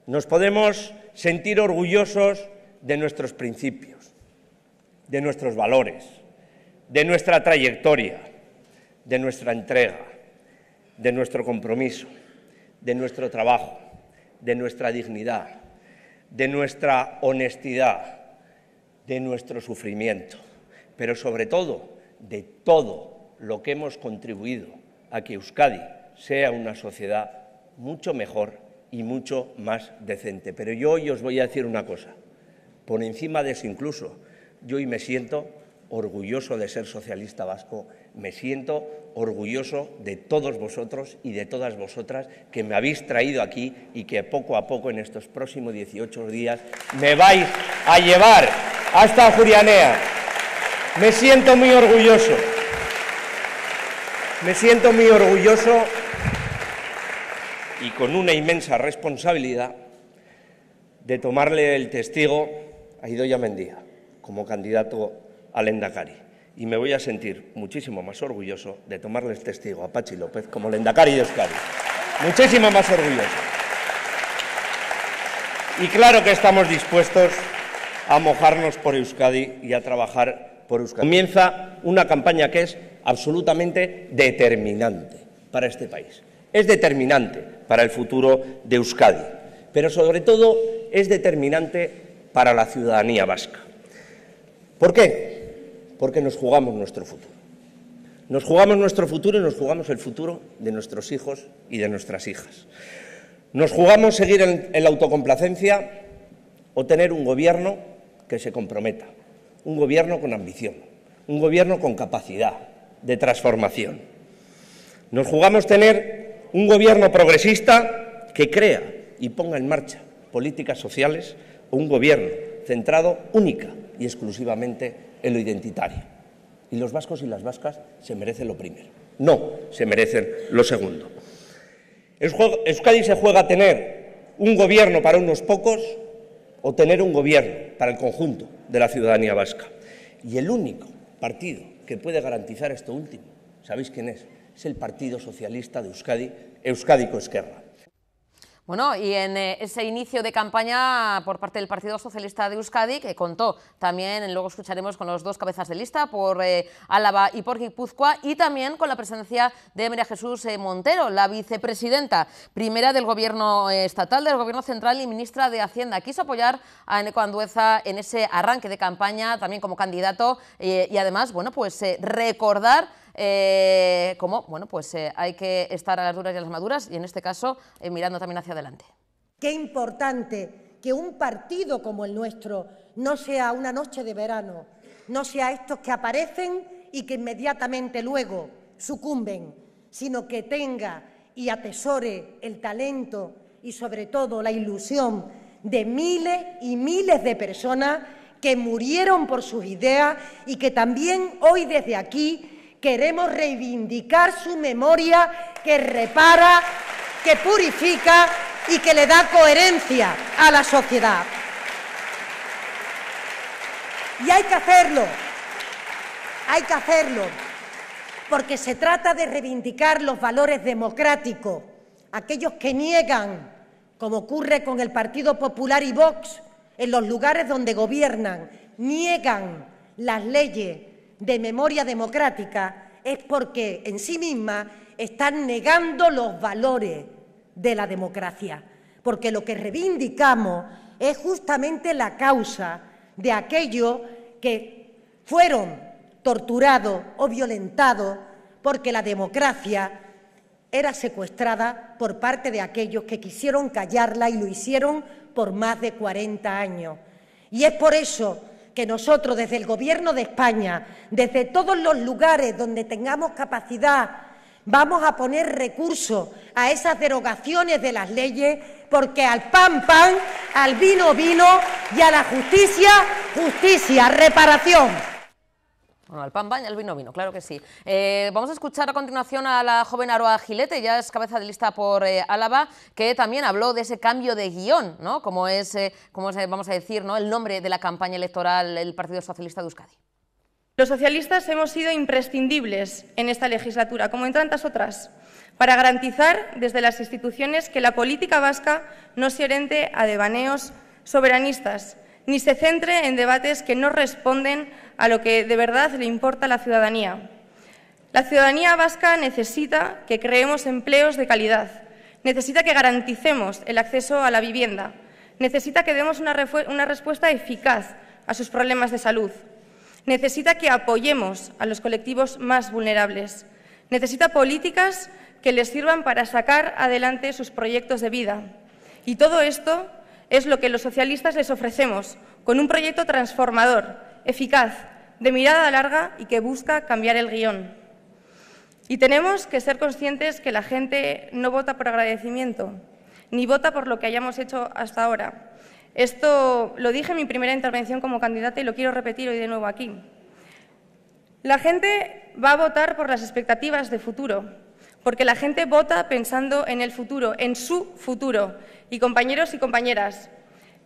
Nos podemos sentir orgullosos de nuestros principios, de nuestros valores, de nuestra trayectoria, de nuestra entrega, de nuestro compromiso, de nuestro trabajo, de nuestra dignidad, de nuestra honestidad, de nuestro sufrimiento pero sobre todo de todo lo que hemos contribuido a que Euskadi sea una sociedad mucho mejor y mucho más decente. Pero yo hoy os voy a decir una cosa, por encima de eso incluso, yo hoy me siento orgulloso de ser socialista vasco, me siento orgulloso de todos vosotros y de todas vosotras que me habéis traído aquí y que poco a poco en estos próximos 18 días me vais a llevar hasta Jurianea. Me siento muy orgulloso. Me siento muy orgulloso y con una inmensa responsabilidad de tomarle el testigo a Idoya Mendía como candidato al Endacari. Y me voy a sentir muchísimo más orgulloso de tomarle el testigo a Pachi López como el Endacari de Euskadi. Muchísimo más orgulloso. Y claro que estamos dispuestos a mojarnos por Euskadi y a trabajar Comienza una campaña que es absolutamente determinante para este país. Es determinante para el futuro de Euskadi, pero sobre todo es determinante para la ciudadanía vasca. ¿Por qué? Porque nos jugamos nuestro futuro. Nos jugamos nuestro futuro y nos jugamos el futuro de nuestros hijos y de nuestras hijas. Nos jugamos seguir en la autocomplacencia o tener un gobierno que se comprometa, un gobierno con ambición, un gobierno con capacidad de transformación. Nos jugamos tener un gobierno progresista que crea y ponga en marcha políticas sociales o un gobierno centrado única y exclusivamente en lo identitario. Y los vascos y las vascas se merecen lo primero, no se merecen lo segundo. Euskadi se juega tener un gobierno para unos pocos o tener un gobierno para el conjunto de la ciudadanía vasca. Y el único partido que puede garantizar esto último, ¿sabéis quién es? Es el Partido Socialista de Euskadi, Euskadi Esquerra. Bueno, y en eh, ese inicio de campaña por parte del Partido Socialista de Euskadi, que contó también, luego escucharemos con los dos cabezas de lista, por eh, Álava y por Guipúzcoa, y también con la presencia de María Jesús eh, Montero, la vicepresidenta primera del Gobierno estatal, del Gobierno central y ministra de Hacienda. Quiso apoyar a Eneco Andueza en ese arranque de campaña, también como candidato, y además, bueno, pues recordar eh, como bueno, pues, eh, hay que estar a las duras y a las maduras y en este caso eh, mirando también hacia adelante. Qué importante que un partido como el nuestro no sea una noche de verano, no sea estos que aparecen y que inmediatamente luego sucumben, sino que tenga y atesore el talento y sobre todo la ilusión de miles y miles de personas que murieron por sus ideas y que también hoy desde aquí Queremos reivindicar su memoria que repara, que purifica y que le da coherencia a la sociedad. Y hay que hacerlo, hay que hacerlo, porque se trata de reivindicar los valores democráticos, aquellos que niegan, como ocurre con el Partido Popular y Vox, en los lugares donde gobiernan, niegan las leyes, de memoria democrática es porque en sí misma están negando los valores de la democracia, porque lo que reivindicamos es justamente la causa de aquellos que fueron torturados o violentados porque la democracia era secuestrada por parte de aquellos que quisieron callarla y lo hicieron por más de 40 años. Y es por eso que nosotros desde el Gobierno de España, desde todos los lugares donde tengamos capacidad, vamos a poner recursos a esas derogaciones de las leyes, porque al pan pan, al vino vino y a la justicia justicia, reparación. Bueno, al pan baña, al vino vino, claro que sí. Eh, vamos a escuchar a continuación a la joven Aroa Gilete, ya es cabeza de lista por eh, Álava, que también habló de ese cambio de guión, ¿no? Como es, eh, como vamos a decir, ¿no? el nombre de la campaña electoral del Partido Socialista de Euskadi. Los socialistas hemos sido imprescindibles en esta legislatura, como en tantas otras, para garantizar desde las instituciones que la política vasca no se oriente a devaneos soberanistas, ni se centre en debates que no responden a lo que de verdad le importa a la ciudadanía. La ciudadanía vasca necesita que creemos empleos de calidad, necesita que garanticemos el acceso a la vivienda, necesita que demos una, respuesta eficaz a sus problemas de salud, necesita que apoyemos a los colectivos más vulnerables, necesita políticas que les sirvan para sacar adelante sus proyectos de vida. Y todo esto es lo que los socialistas les ofrecemos, con un proyecto transformador eficaz, de mirada larga y que busca cambiar el guión. Y tenemos que ser conscientes que la gente no vota por agradecimiento, ni vota por lo que hayamos hecho hasta ahora. Esto lo dije en mi primera intervención como candidata y lo quiero repetir hoy de nuevo aquí. La gente va a votar por las expectativas de futuro, porque la gente vota pensando en el futuro, en su futuro. Y compañeros y compañeras,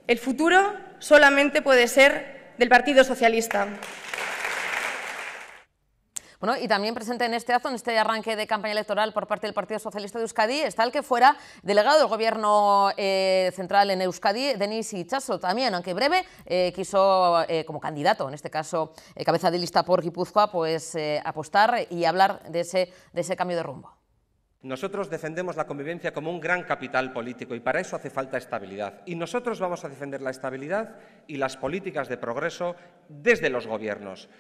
el futuro solamente puede ser del Partido Socialista. Bueno, y también presente en este acto, en este arranque de campaña electoral por parte del Partido Socialista de Euskadi, está el que fuera delegado del Gobierno eh, Central en Euskadi, Denis Ichazo, también, aunque breve, eh, quiso eh, como candidato, en este caso cabeza de lista por Guipúzcoa, pues apostar y hablar de ese cambio de rumbo. Nosotros defendemos la convivencia como un gran capital político y para eso hace falta estabilidad. Y nosotros vamos a defender la estabilidad y las políticas de progreso desde los gobiernos,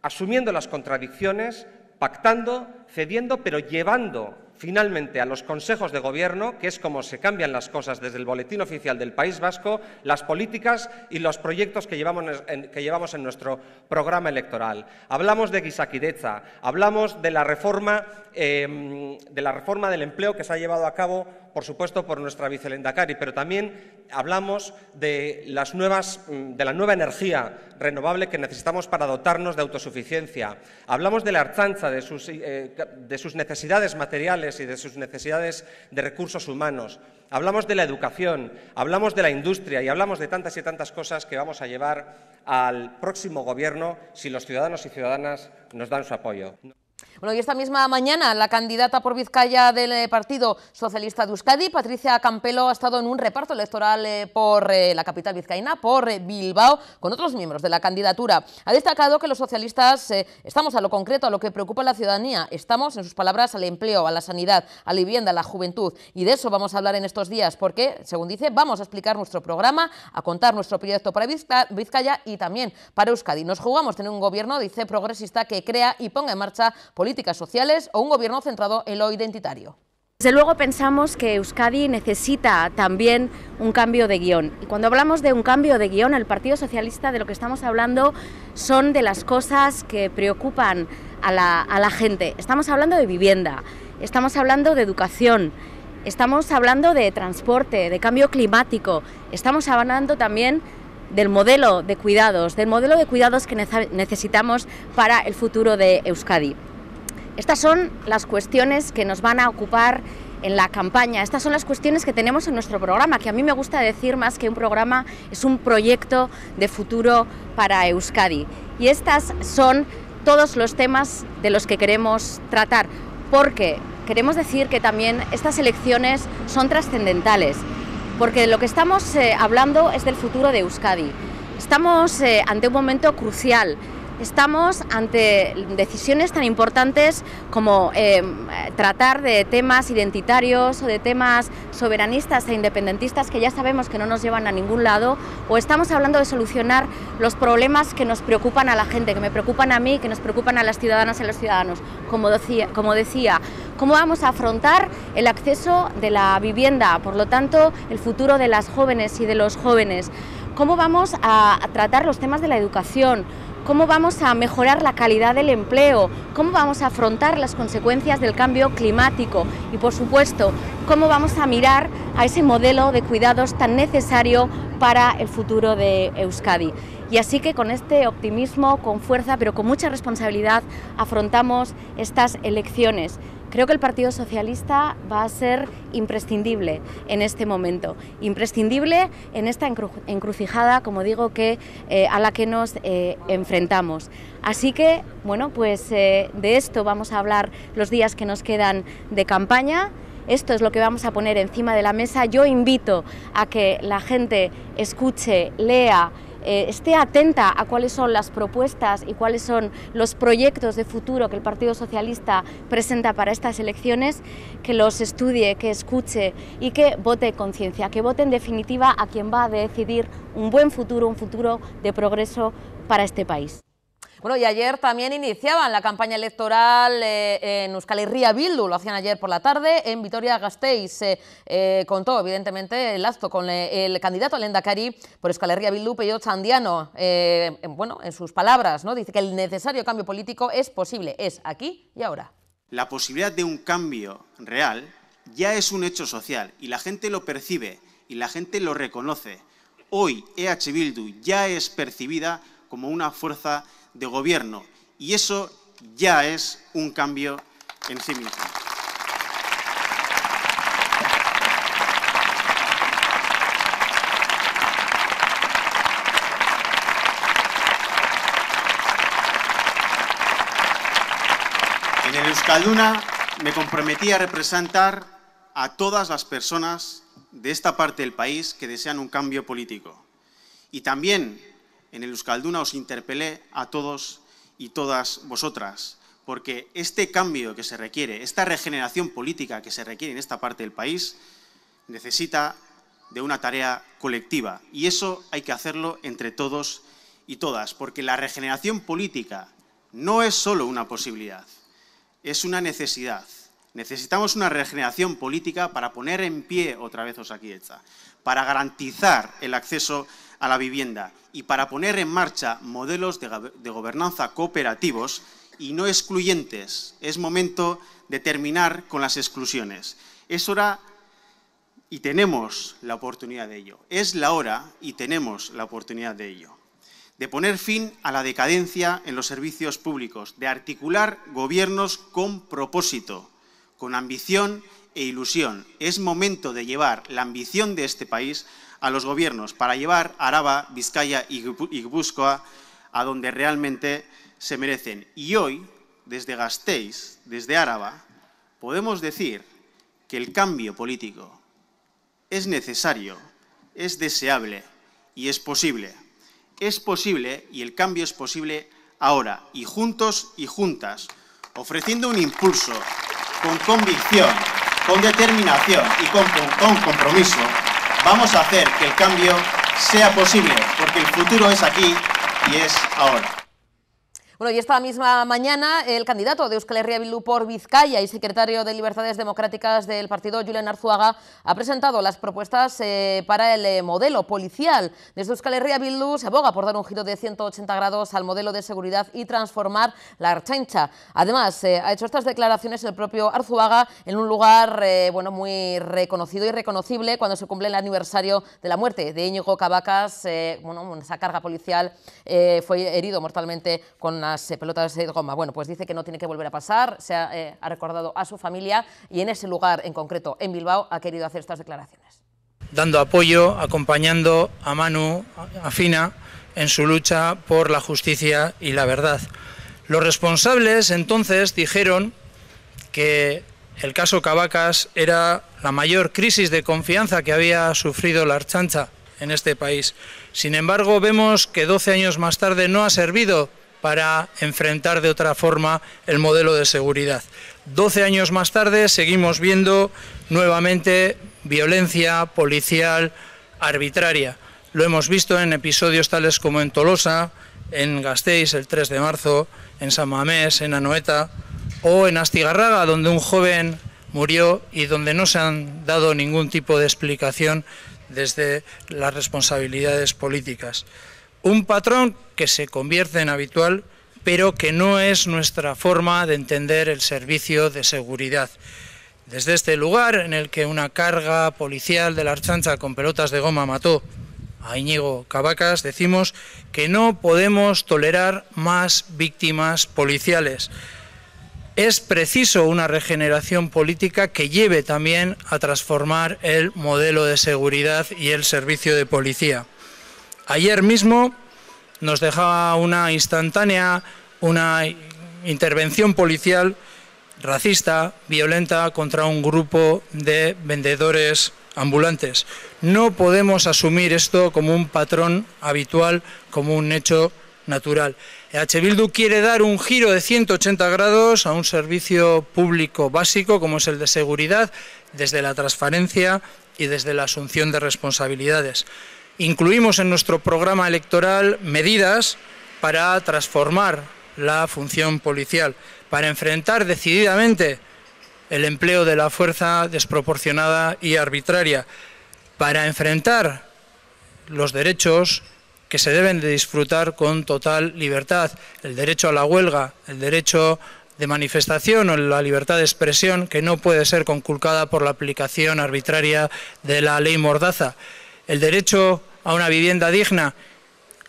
asumiendo las contradicciones, pactando, cediendo, pero llevando finalmente a los consejos de gobierno, que es como se cambian las cosas desde el boletín oficial del País Vasco, las políticas y los proyectos que llevamos en, que llevamos en nuestro programa electoral. Hablamos de guisaquideza, hablamos de la, reforma, em, de la reforma del empleo que se ha llevado a cabo, por supuesto, por nuestra Cari, pero también hablamos de, mm, de la nueva energía renovable que necesitamos para dotarnos de autosuficiencia. Hablamos de la artanza eh, de sus necesidades materiales y de sus necesidades de recursos humanos. Hablamos de la educación, hablamos de la industria y hablamos de tantas y tantas cosas que vamos a llevar al próximo gobierno si los ciudadanos y ciudadanas nos dan su apoyo. Bueno, y esta misma mañana la candidata por Vizcaya del eh, Partido Socialista de Euskadi, Patricia Campelo, ha estado en un reparto electoral eh, por eh, la capital vizcaína, por Bilbao, con otros miembros de la candidatura. Ha destacado que los socialistas estamos a lo concreto, a lo que preocupa a la ciudadanía. Estamos, en sus palabras, al empleo, a la sanidad, a la vivienda, a la juventud. Y de eso vamos a hablar en estos días, porque, según dice, vamos a explicar nuestro programa, a contar nuestro proyecto para Vizcaya y también para Euskadi. Nos jugamos tener un gobierno, dice, progresista que crea y ponga en marcha políticas sociales o un gobierno centrado en lo identitario. Desde luego pensamos que Euskadi necesita también un cambio de guión. Y cuando hablamos de un cambio de guión, el Partido Socialista de lo que estamos hablando son de las cosas que preocupan a la, a la gente. Estamos hablando de vivienda, estamos hablando de educación, estamos hablando de transporte, de cambio climático, estamos hablando también del modelo de cuidados, del modelo de cuidados que necesitamos para el futuro de Euskadi. Estas son las cuestiones que nos van a ocupar en la campaña. Estas son las cuestiones que tenemos en nuestro programa, que a mí me gusta decir más que un programa, es un proyecto de futuro para Euskadi. Y estas son todos los temas de los que queremos tratar, porque queremos decir que también estas elecciones son trascendentales, porque lo que estamos eh, hablando es del futuro de Euskadi. Estamos eh, ante un momento crucial Estamos ante decisiones tan importantes como eh, tratar de temas identitarios o de temas soberanistas e independentistas que ya sabemos que no nos llevan a ningún lado, o estamos hablando de solucionar los problemas que nos preocupan a la gente, que me preocupan a mí, que nos preocupan a las ciudadanas y a los ciudadanos. Como decía, como decía cómo vamos a afrontar el acceso de la vivienda, por lo tanto, el futuro de las jóvenes y de los jóvenes, cómo vamos a tratar los temas de la educación, cómo vamos a mejorar la calidad del empleo, cómo vamos a afrontar las consecuencias del cambio climático y, por supuesto, cómo vamos a mirar a ese modelo de cuidados tan necesario para el futuro de Euskadi. Y así que con este optimismo, con fuerza, pero con mucha responsabilidad, afrontamos estas elecciones. Creo que el Partido Socialista va a ser imprescindible en este momento, imprescindible en esta encrucijada, como digo, que, eh, a la que nos eh, enfrentamos. Así que, bueno, pues eh, de esto vamos a hablar los días que nos quedan de campaña. Esto es lo que vamos a poner encima de la mesa. Yo invito a que la gente escuche, lea, eh, esté atenta a cuáles son las propuestas y cuáles son los proyectos de futuro que el Partido Socialista presenta para estas elecciones, que los estudie, que escuche y que vote con que vote en definitiva a quien va a decidir un buen futuro, un futuro de progreso para este país. Bueno, y ayer también iniciaban la campaña electoral eh, en Euskal Herria Bildu, lo hacían ayer por la tarde, en Vitoria-Gasteiz eh, contó evidentemente el acto con eh, el candidato al Kari por Euskal Herria Bildu, Peyo Chandiano, eh, en, bueno, en sus palabras, ¿no? dice que el necesario cambio político es posible, es aquí y ahora. La posibilidad de un cambio real ya es un hecho social y la gente lo percibe y la gente lo reconoce. Hoy EH Bildu ya es percibida como una fuerza de gobierno. Y eso ya es un cambio en sí mismo. En el Euskalduna me comprometí a representar a todas las personas de esta parte del país que desean un cambio político. Y también en el Euskalduna os interpelé a todos y todas vosotras, porque este cambio que se requiere, esta regeneración política que se requiere en esta parte del país, necesita de una tarea colectiva. Y eso hay que hacerlo entre todos y todas, porque la regeneración política no es solo una posibilidad, es una necesidad. Necesitamos una regeneración política para poner en pie otra vez Osakidetza, para garantizar el acceso a la vivienda y para poner en marcha modelos de, gobernanza cooperativos y no excluyentes. Es momento de terminar con las exclusiones. Es hora y tenemos la oportunidad de ello. Es la hora y tenemos la oportunidad de ello. De poner fin a la decadencia en los servicios públicos, de articular gobiernos con propósito, con ambición e ilusión. Es momento de llevar la ambición de este país a los gobiernos para llevar Araba, Vizcaya y Guipúzcoa a donde realmente se merecen. Y hoy, desde Gasteiz, desde Araba, podemos decir que el cambio político es necesario, es deseable y es posible. Es posible y el cambio es posible ahora y juntos y juntas, ofreciendo un impulso con convicción, con determinación y con compromiso Vamos a hacer que el cambio sea posible, porque el futuro es aquí y es ahora. Bueno, y esta misma mañana el candidato de Euskal Herria Bildu por Vizcaya y secretario de Libertades Democráticas del partido, Julián Arzuaga, ha presentado las propuestas eh, para el eh, modelo policial. Desde Euskal Herria Bildu se aboga por dar un giro de 180 grados al modelo de seguridad y transformar la archancha. Además, eh, ha hecho estas declaraciones el propio Arzuaga en un lugar bueno, muy reconocido y reconocible cuando se cumple el aniversario de la muerte de Íñigo Cabacas, bueno, esa carga policial fue herido mortalmente con eh, pelotas de goma. Bueno, pues dice que no tiene que volver a pasar, se eh, ha, recordado a su familia y en ese lugar en concreto, en Bilbao, ha querido hacer estas declaraciones. Dando apoyo, acompañando a Manu, a Fina, en su lucha por la justicia y la verdad. Los responsables entonces dijeron que el caso Cavacas era la mayor crisis de confianza que había sufrido la Archancha en este país. Sin embargo, vemos que 12 años más tarde no ha servido para enfrentar de otra forma el modelo de seguridad. Doce años más tarde seguimos viendo nuevamente violencia policial arbitraria. Lo hemos visto en episodios tales como en Tolosa, en Gasteiz el 3 de marzo, en San Mamés, en Anoeta o en Astigarraga, donde un joven murió y donde no se han dado ningún tipo de explicación desde las responsabilidades políticas. Un patrón que se convierte en habitual, pero que no es nuestra forma de entender el servicio de seguridad. Desde este lugar, en el que una carga policial de la Archancha con pelotas de goma mató a Íñigo Cavacas, decimos que no podemos tolerar más víctimas policiales. Es preciso una regeneración política que lleve también a transformar el modelo de seguridad y el servicio de policía. Ayer mismo nos dejaba una instantánea, una intervención policial racista, violenta contra un grupo de vendedores ambulantes. No podemos asumir esto como un patrón habitual, como un hecho natural. EH Bildu quiere dar un giro de 180 grados a un servicio público básico como es el de seguridad, desde la transparencia y desde la asunción de responsabilidades incluimos en nuestro programa electoral medidas para transformar la función policial, para enfrentar decididamente el empleo de la fuerza desproporcionada y arbitraria, para enfrentar los derechos que se deben de disfrutar con total libertad, el derecho a la huelga, el derecho de manifestación o la libertad de expresión que no puede ser conculcada por la aplicación arbitraria de la ley Mordaza el derecho a una vivienda digna,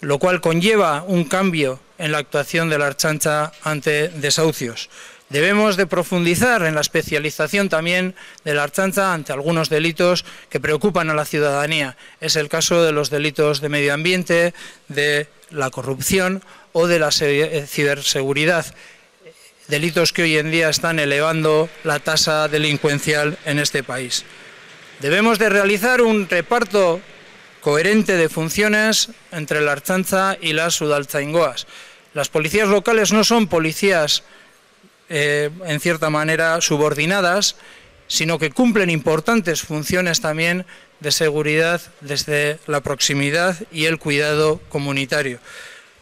lo cual conlleva un cambio en la actuación de la archancha ante desahucios. Debemos de profundizar en la especialización también de la archancha ante algunos delitos que preocupan a la ciudadanía. Es el caso de los delitos de medio ambiente, de la corrupción o de la ciberseguridad, delitos que hoy en día están elevando la tasa delincuencial en este país. Debemos de realizar un reparto coherente de funciones entre la Archanza y las Sudalzaingoas. Las policías locales no son policías, eh, en cierta manera, subordinadas, sino que cumplen importantes funciones también de seguridad desde la proximidad y el cuidado comunitario.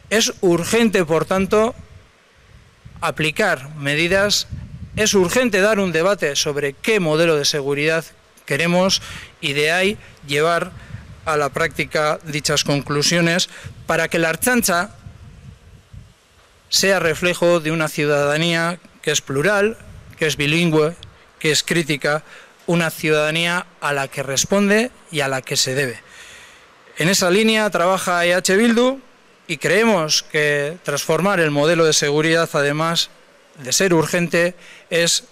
Es urgente, por tanto, aplicar medidas, es urgente dar un debate sobre qué modelo de seguridad Queremos, y de ahí, llevar a la práctica dichas conclusiones para que la archancha sea reflejo de una ciudadanía que es plural, que es bilingüe, que es crítica, una ciudadanía a la que responde y a la que se debe. En esa línea trabaja EH Bildu y creemos que transformar el modelo de seguridad, además de ser urgente, es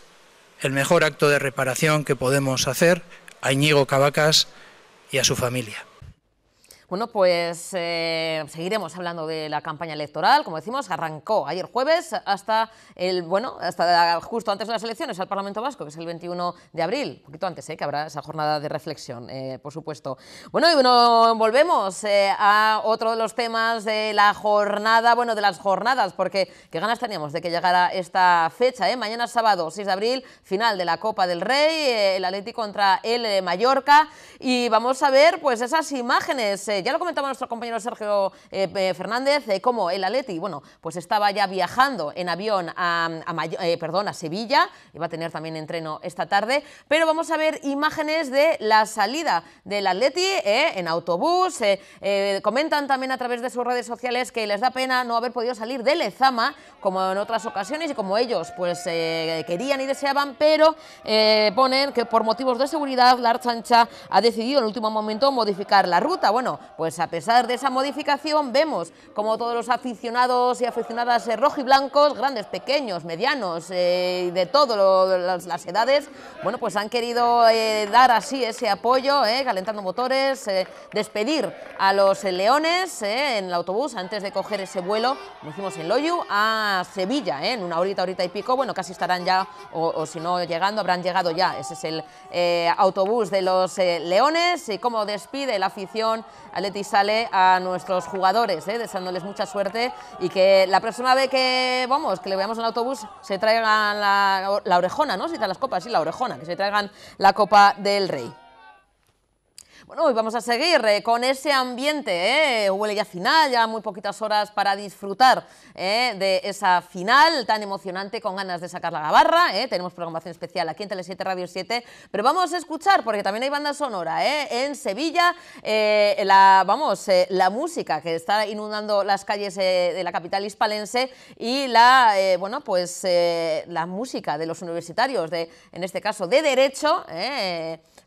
el mejor acto de reparación que podemos hacer a Iñigo Cavacas y a su familia. Bueno, pues eh, seguiremos hablando de la campaña electoral. Como decimos, arrancó ayer jueves hasta el, bueno, hasta justo antes de las elecciones al Parlamento Vasco, que es el 21 de abril, un poquito antes, eh, que habrá esa jornada de reflexión, eh, por supuesto. Bueno, y volvemos eh, a otro de los temas de la jornada, bueno, de las jornadas, porque qué ganas teníamos de que llegara esta fecha, Mañana sábado, 6 de abril, final de la Copa del Rey, el Atlético contra el Mallorca, y vamos a ver, pues, esas imágenes eh, ya lo comentaba nuestro compañero Sergio eh, eh, Fernández, cómo el Atleti, bueno, pues estaba ya viajando en avión a, perdón, a Sevilla, iba a tener también entreno esta tarde, pero vamos a ver imágenes de la salida del Atleti en autobús, comentan también a través de sus redes sociales que les da pena no haber podido salir de Lezama, como en otras ocasiones y como ellos pues querían y deseaban, pero ponen que por motivos de seguridad la Archancha ha decidido en último momento modificar la ruta. Bueno, pues a pesar de esa modificación vemos como todos los aficionados y aficionadas y eh, rojiblancos, grandes, pequeños, medianos, eh, y de todas las edades, bueno, pues han querido eh, dar así ese apoyo, calentando motores, despedir a los leones en el autobús antes de coger ese vuelo, lo hicimos en Loyu, a Sevilla, en una horita, horita y pico, bueno, casi estarán ya, o, o si no llegando, habrán llegado ya, ese es el autobús de los leones, y cómo despide la afición Aleti sale a nuestros jugadores, ¿eh? deseándoles mucha suerte y que la próxima vez que vamos, que le veamos en autobús, se traigan la, orejona, ¿no? Si están las copas, sí, la orejona, que se traigan la copa del rey hoy vamos a seguir eh, con ese ambiente, ¿eh? huele ya final, ya muy poquitas horas para disfrutar eh, de esa final tan emocionante, con ganas de sacar la gabarra, eh. tenemos programación especial aquí en Tele7 Radio 7, pero vamos a escuchar, porque también hay banda sonora, en Sevilla, la, vamos, la música que está inundando las calles de la capital hispalense y la, bueno, pues la música de los universitarios, de, en este caso de Derecho,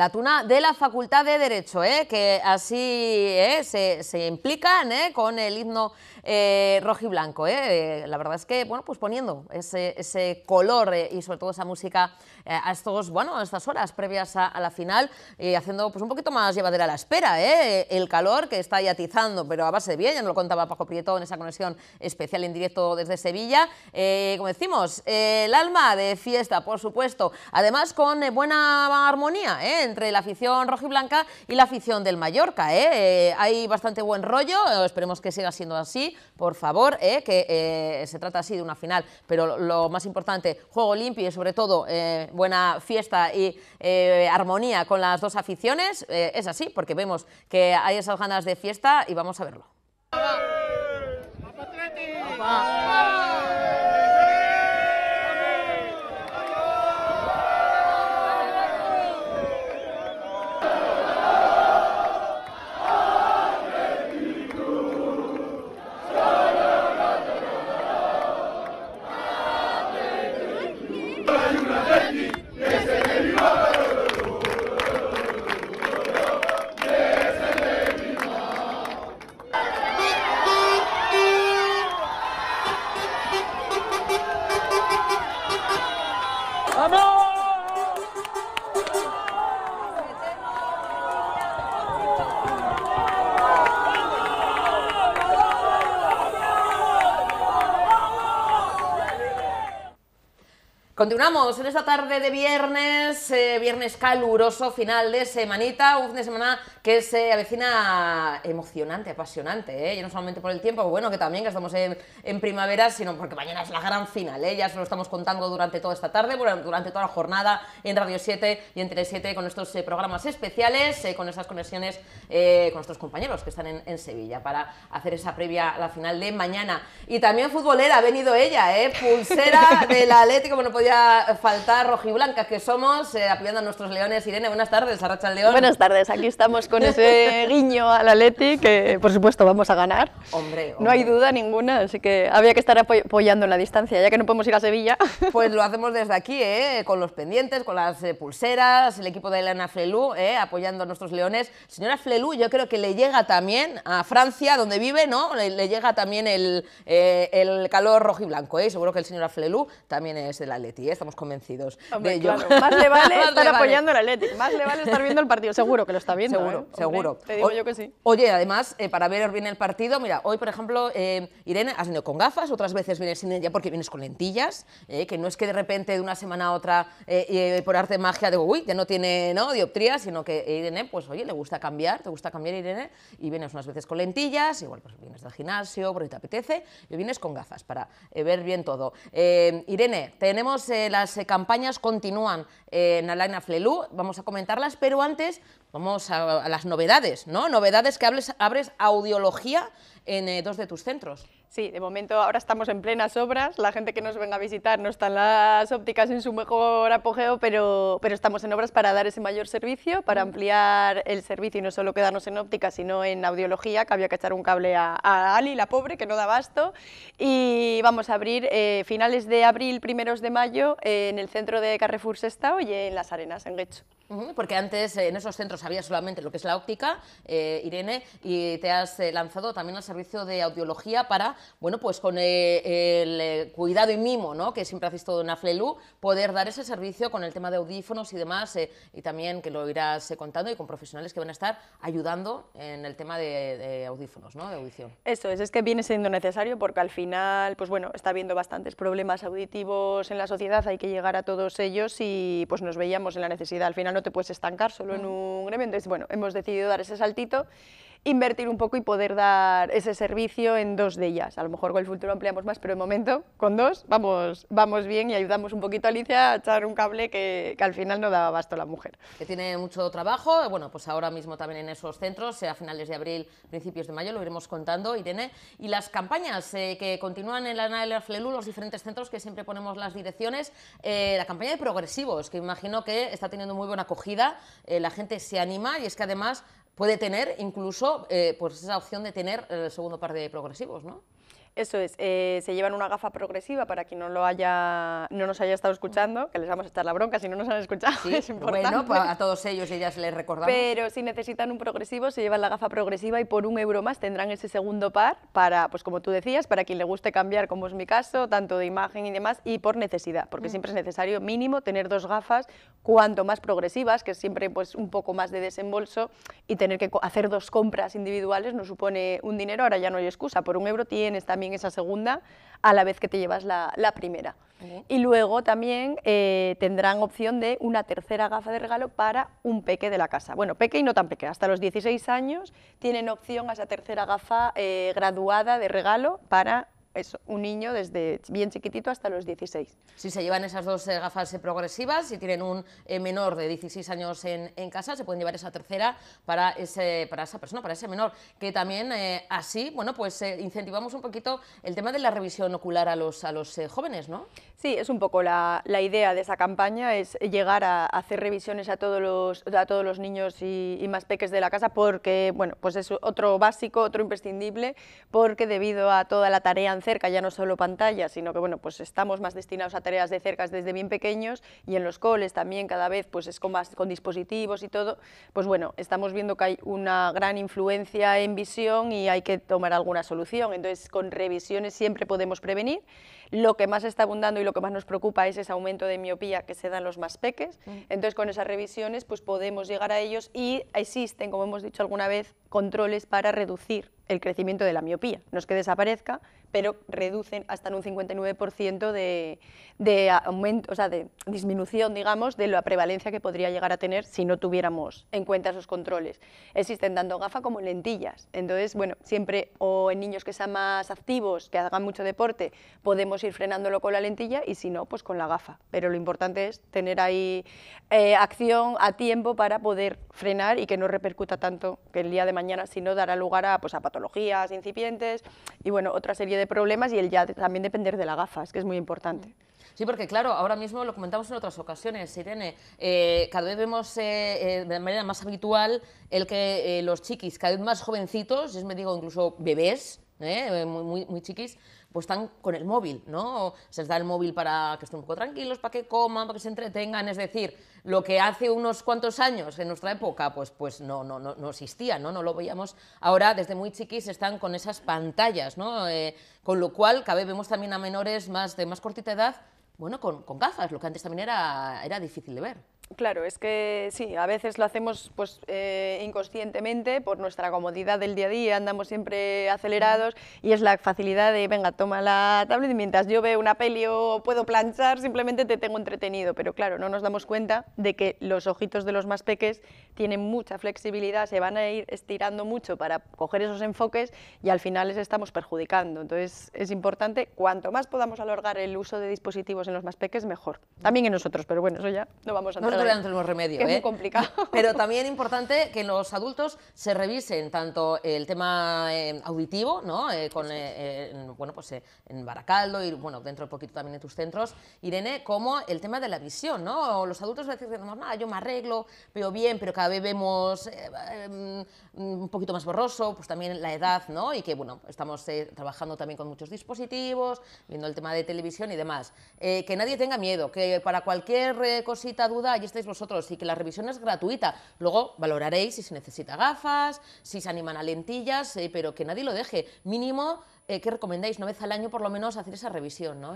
La tuna de la Facultad de Derecho, ¿eh? que así ¿eh? se, implican ¿eh? con el himno rojo y rojiblanco. La verdad es que, bueno, pues poniendo ese, color y sobre todo esa música a, estos, bueno, a estas horas previas a, la final y haciendo pues un poquito más llevadera la espera. El calor que está ahí atizando, pero a base de bien, ya nos lo contaba Paco Prieto en esa conexión especial en directo desde Sevilla. como decimos, el alma de fiesta, por supuesto, además con buena armonía. ¿eh? entre la afición rojiblanca y la afición del Mallorca. ¿eh? Eh, hay bastante buen rollo, eh, esperemos que siga siendo así, por favor, que se trata así de una final, pero lo más importante, juego limpio y sobre todo buena fiesta y armonía con las dos aficiones, es así, porque vemos que hay esas ganas de fiesta y vamos a verlo. en esta tarde de viernes, eh, viernes caluroso, final de semanita, un fin de semana que se avecina emocionante, apasionante, ¿eh? no solamente por el tiempo, bueno, que también que estamos en, primavera, sino porque mañana es la gran final, ¿eh? ya se lo estamos contando durante toda esta tarde, durante toda la jornada en Radio 7 y en Tele 7 con estos eh, programas especiales, eh, con esas conexiones eh, con nuestros compañeros que están en, Sevilla para hacer esa previa a la final de mañana. Y también futbolera, ha venido ella, pulsera [LAUGHS] del Atlético, como no podía faltar, rojiblancas que somos, apoyando a nuestros leones. Irene, buenas tardes, Arracha el León. Buenas tardes, aquí estamos con ese guiño al Atleti, que por supuesto vamos a ganar. Hombre, No hay duda ninguna, así que había que estar apoyando en la distancia, ya que no podemos ir a Sevilla. [LAUGHS] Pues lo hacemos desde aquí, ¿eh? con los pendientes, con las eh, pulseras, el equipo de Elena Flelú, ¿eh? apoyando a nuestros leones. Señora Flelú, yo creo que le llega también a Francia, donde vive, ¿no? Le, llega también el, eh, el calor blanco, ¿eh? seguro que el señor Flelú también es del Atleti, estamos convencidos Más le vale [LAUGHS] estar apoyando al Atleti, más le vale estar viendo el partido, seguro que lo está viendo seguro, Te digo yo que sí. Oye, además, eh, para ver bien el partido, mira, hoy, por ejemplo, eh, Irene has venido con gafas, otras veces vienes sin ella porque vienes con lentillas, eh, que no es que de repente de una semana a otra, por arte de magia, digo, uy, ya no tiene ¿no? dioptría, sino que Irene, pues oye, le gusta cambiar, te gusta cambiar Irene, y vienes unas veces con lentillas, igual pues vienes del gimnasio, porque te apetece, y vienes con gafas para ver bien todo. Irene, tenemos las campañas continúan en Alaina Flelú, vamos a comentarlas, pero antes vamos a las novedades, ¿no? Novedades que hables, abres audiología en eh, dos de tus centros. Sí, de momento ahora estamos en plenas obras, la gente que nos venga a visitar no está en las ópticas en su mejor apogeo, pero, pero estamos en obras para dar ese mayor servicio, para mm. ampliar el servicio y no solo quedarnos en óptica, sino en audiología, que había que echar un cable a, Ali, la pobre, que no da basto y vamos a abrir eh, finales de abril, primeros de mayo, en el centro de Carrefour Sestao y en Las Arenas, en Guecho. Porque antes eh, en esos centros había solamente lo que es la óptica, eh, Irene, y te has lanzado también al servicio de audiología para bueno, pues con eh, el eh, cuidado y mimo, ¿no? Que siempre haces todo en Aflelu, poder dar ese servicio con el tema de audífonos y demás, eh, y también que lo irás contando y con profesionales que van a estar ayudando en el tema de, audífonos, ¿no? De audición. Eso es, es que viene siendo necesario porque al final, pues bueno, está habiendo bastantes problemas auditivos en la sociedad, hay que llegar a todos ellos y pues nos veíamos en la necesidad. Al final no te puedes estancar solo en un gremio, entonces bueno, hemos decidido dar ese saltito invertir un poco y poder dar ese servicio en dos de ellas. A lo mejor con el futuro ampliamos más, pero de momento con dos vamos, vamos bien y ayudamos un poquito a Alicia a echar un cable que, al final no daba abasto a la mujer. Que tiene mucho trabajo, bueno, pues ahora mismo también en esos centros, sea a finales de abril, principios de mayo, lo iremos contando, Irene. Y las campañas eh, que continúan en la FLELU, los diferentes centros que siempre ponemos las direcciones, eh, la campaña de progresivos, que imagino que está teniendo muy buena acogida, eh, la gente se anima y es que además puede tener incluso eh, pues esa opción de tener eh, el segundo par de progresivos, ¿no? Eso es, eh, se llevan una gafa progresiva para quien no, lo haya, no nos haya estado escuchando, que les vamos a echar la bronca si no nos han escuchado. Sí, [LAUGHS] es bueno, a todos ellos y se les recordamos. Pero si necesitan un progresivo, se llevan la gafa progresiva y por un euro más tendrán ese segundo par para, pues como tú decías, para quien le guste cambiar, como es mi caso, tanto de imagen y demás, y por necesidad, porque mm. siempre es necesario mínimo tener dos gafas, cuanto más progresivas, que siempre pues un poco más de desembolso, y tener que hacer dos compras individuales no supone un dinero, ahora ya no hay excusa, por un euro tienes también esa segunda a la vez que te llevas la, primera. Y luego también eh, tendrán opción de una tercera gafa de regalo para un peque de la casa. Bueno, peque y no tan peque, hasta los 16 años tienen opción a esa tercera gafa eh, graduada de regalo para es un niño desde bien chiquitito hasta los 16. Si se llevan esas dos eh, gafas eh, progresivas, si tienen un eh, menor de 16 años en, casa, se pueden llevar esa tercera para, ese, para esa persona, para ese menor, que también así, bueno, pues incentivamos un poquito el tema de la revisión ocular a los, a los jóvenes, ¿no? Sí, es un poco la, la, idea de esa campaña, es llegar a, hacer revisiones a todos los, a todos los niños y, más peques de la casa, porque bueno, pues es otro básico, otro imprescindible, porque debido a toda la tarea en cerca, ya no solo pantalla, sino que bueno, pues estamos más destinados a tareas de cerca desde bien pequeños y en los coles también cada vez pues es con, más, con dispositivos y todo, pues bueno, estamos viendo que hay una gran influencia en visión y hay que tomar alguna solución, entonces con revisiones siempre podemos prevenir lo que más está abundando y lo que más nos preocupa es ese aumento de miopía que se dan los más peques. Mm. Entonces, con esas revisiones, pues podemos llegar a ellos y existen, como hemos dicho alguna vez, controles para reducir el crecimiento de la miopía. No es que desaparezca, pero reducen hasta en un 59% de, de, aumento, o sea, de disminución, digamos, de la prevalencia que podría llegar a tener si no tuviéramos en cuenta esos controles. Existen tanto gafa como lentillas. Entonces, bueno, siempre o en niños que sean más activos, que hagan mucho deporte, podemos ir frenándolo con la lentilla y si no, pues con la gafa. Pero lo importante es tener ahí eh, acción a tiempo para poder frenar y que no repercuta tanto que el día de mañana mañana, si no dará lugar a, pues, a patologías incipientes y bueno, otra serie de problemas y el ya también depender de la gafas, que es muy importante. Mm. Sí, porque claro, ahora mismo lo comentamos en otras ocasiones, Irene, eh, cada vez vemos eh, eh, de manera más habitual el que los chiquis, cada vez más jovencitos, es me digo incluso bebés, muy, muy chiquis, pues están con el móvil, ¿no? se les da el móvil para que estén un poco tranquilos, para que coman, para que se entretengan, es decir, lo que hace unos cuantos años en nuestra época, pues, pues no, no, no, existía, ¿no? No lo veíamos. Ahora, desde muy chiquis, están con esas pantallas, ¿no? Eh, con lo cual, cada vez vemos también a menores más de más cortita edad, bueno, con, con gafas, lo que antes también era, era difícil de ver. Claro, es que sí, a veces lo hacemos pues eh, inconscientemente por nuestra comodidad del día a día, andamos siempre acelerados y es la facilidad de, venga, toma la tablet y mientras yo veo una peli o puedo planchar, simplemente te tengo entretenido, pero claro, no nos damos cuenta de que los ojitos de los más peques tienen mucha flexibilidad, se van a ir estirando mucho para coger esos enfoques y al final les estamos perjudicando. Entonces es importante, cuanto más podamos alargar el uso de dispositivos en los más peques, mejor. También en nosotros, pero bueno, eso ya no vamos a entrar nosotros ya no tenemos remedio. Es muy ¿eh? complicado. Pero también importante que los adultos se revisen tanto el tema eh, auditivo, ¿no? Eh, con, en, bueno, pues en Baracaldo y, bueno, dentro de poquito también en tus centros, Irene, como el tema de la visión, ¿no? Los adultos a decimos, nada, yo me arreglo, veo bien, pero cada vez vemos em, un poquito más borroso, pues también la edad, ¿no? Y que, bueno, estamos trabajando también con muchos dispositivos, viendo el tema de televisión y demás. que nadie tenga miedo, que para cualquier cosita, duda, estáis vosotros y que la revisión es gratuita. Luego valoraréis si se necesita gafas, si se animan a lentillas, eh, pero que nadie lo deje. Mínimo eh, ¿qué recomendáis? ¿Una vez al año por lo menos hacer esa revisión, no,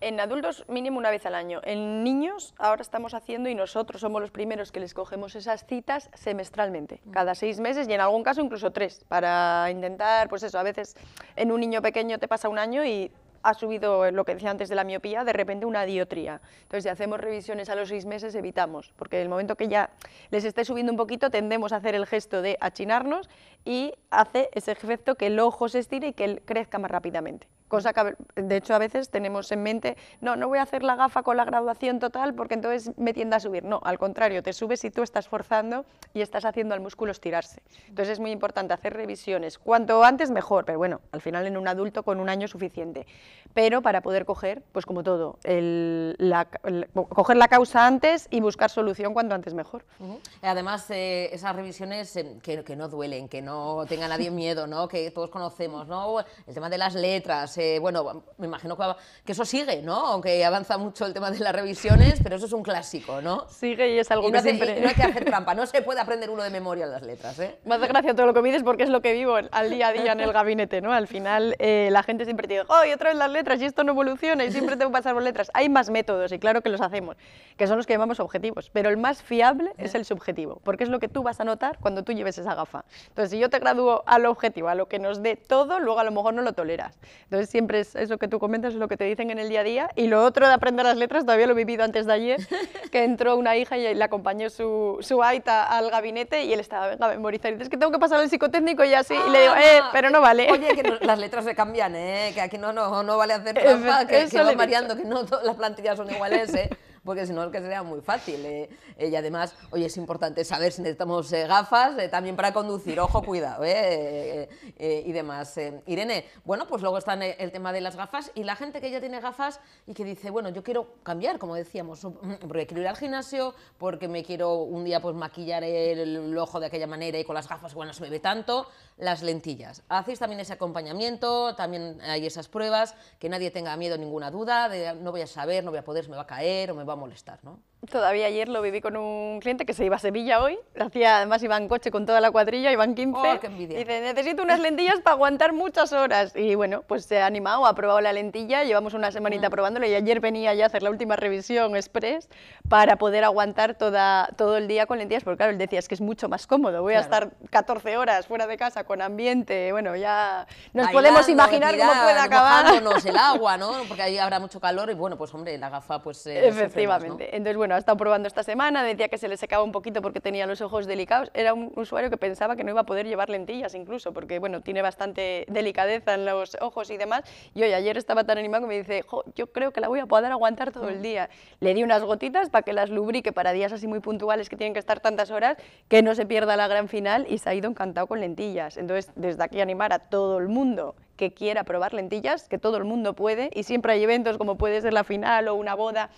En adultos mínimo una vez al año. En niños ahora estamos haciendo y nosotros somos los primeros que les cogemos esas citas semestralmente, mm. cada seis meses y en algún caso incluso tres, para intentar, pues eso, a veces en un niño pequeño te pasa un año y ha subido lo que decía antes de la miopía, de repente una diotría. Entonces, si hacemos revisiones a los seis meses, evitamos, porque el momento que ya les esté subiendo un poquito, tendemos a hacer el gesto de achinarnos y hace ese efecto que el ojo se estire y que él crezca más rápidamente. Cosa que, de hecho, a veces tenemos en mente, no, no voy a hacer la gafa con la graduación total porque entonces me tiende a subir. No, al contrario, te subes y tú estás forzando y estás haciendo al músculo estirarse. Entonces es muy importante hacer revisiones. Cuanto antes mejor, pero bueno, al final en un adulto con un año suficiente. Pero para poder coger, pues como todo, coger la causa antes y buscar solución cuanto antes mejor. Además, eh, esas revisiones eh, que, que no duelen, que no tenga nadie miedo, ¿no? que todos conocemos, ¿no? el tema de las letras, bueno, me imagino que eso sigue, ¿no? Aunque avanza mucho el tema de las revisiones, pero eso es un clásico, ¿no? Sigue y es algo que no hay que hacer trampa, no se puede aprender uno de memoria las letras, ¿eh? Me gracia todo lo que me dices porque es lo que vivo al día a día en el gabinete, ¿no? Al final eh, la gente siempre te dice, ¡oh, otra vez las letras! Y esto no evoluciona y siempre tengo que pasar por letras. Hay más métodos y claro que los hacemos, que son los que llamamos objetivos, pero el más fiable es el subjetivo, porque es lo que tú vas a notar cuando tú lleves esa gafa. Entonces, si yo te gradúo al objetivo, a lo que nos dé todo, luego a lo mejor no lo toleras. Entonces, siempre es eso que tú comentas, es lo que te dicen en el día a día. Y lo otro de aprender las letras, todavía lo he vivido antes de ayer, [LAUGHS] que entró una hija y le acompañó su, su aita al gabinete y él estaba, venga, memorizar. Y dices que tengo que pasar al psicotécnico y así. y le digo, eh, ah. pero no vale. Oye, que las letras se cambian, eh, que aquí no, no, no vale hacer [LAUGHS] trampa, que, que lo variando que no las plantillas son iguales, eh. [LAUGHS] porque si no, el que sería muy fácil. Eh. Eh, y además, oye, es importante saber si necesitamos eh, gafas también para conducir, ojo, cuidado, ¿eh? y demás. Irene, bueno, pues luego está el tema de las gafas y la gente que ya tiene gafas y que dice, bueno, yo quiero cambiar, como decíamos, mm, porque quiero ir al gimnasio, porque me quiero un día pues maquillar el, el ojo de aquella manera y con las gafas, bueno, se me ve tanto las lentillas. Hacéis también ese acompañamiento, también hay esas pruebas, que nadie tenga miedo, ninguna duda, de no voy a saber, no voy a poder, me va a caer o me va a molestar, ¿no? Todavía ayer lo viví con un cliente que se iba a Sevilla hoy, hacía, además iba en coche con toda la cuadrilla, iban 15. Oh, Dice, necesito unas lentillas para aguantar muchas horas. Y bueno, pues se ha animado, ha probado la lentilla, llevamos una semanita probándola y ayer venía ya a hacer la última revisión express para poder aguantar toda, todo el día con lentillas, porque claro, él decía, es que es mucho más cómodo, voy a estar 14 horas fuera de casa con ambiente, bueno, ya nos podemos imaginar cómo puede acabar. el agua, ¿no? Porque ahí habrá mucho calor y bueno, pues hombre, la gafa pues... Eh, Efectivamente, entonces bueno, bueno, ha estado probando esta semana, decía que se le secaba un poquito porque tenía los ojos delicados. Era un usuario que pensaba que no iba a poder llevar lentillas incluso, porque bueno, tiene bastante delicadeza en los ojos y demás. Y hoy ayer estaba tan animado que me dice, yo creo que la voy a poder aguantar todo el mm. día. Le di unas gotitas para que las lubrique para días así muy puntuales que tienen que estar tantas horas, que no se pierda la gran final y se ha ido encantado con lentillas. Entonces, desde aquí animar a todo el mundo que quiera probar lentillas, que todo el mundo puede, y siempre hay eventos como puede ser la final o una boda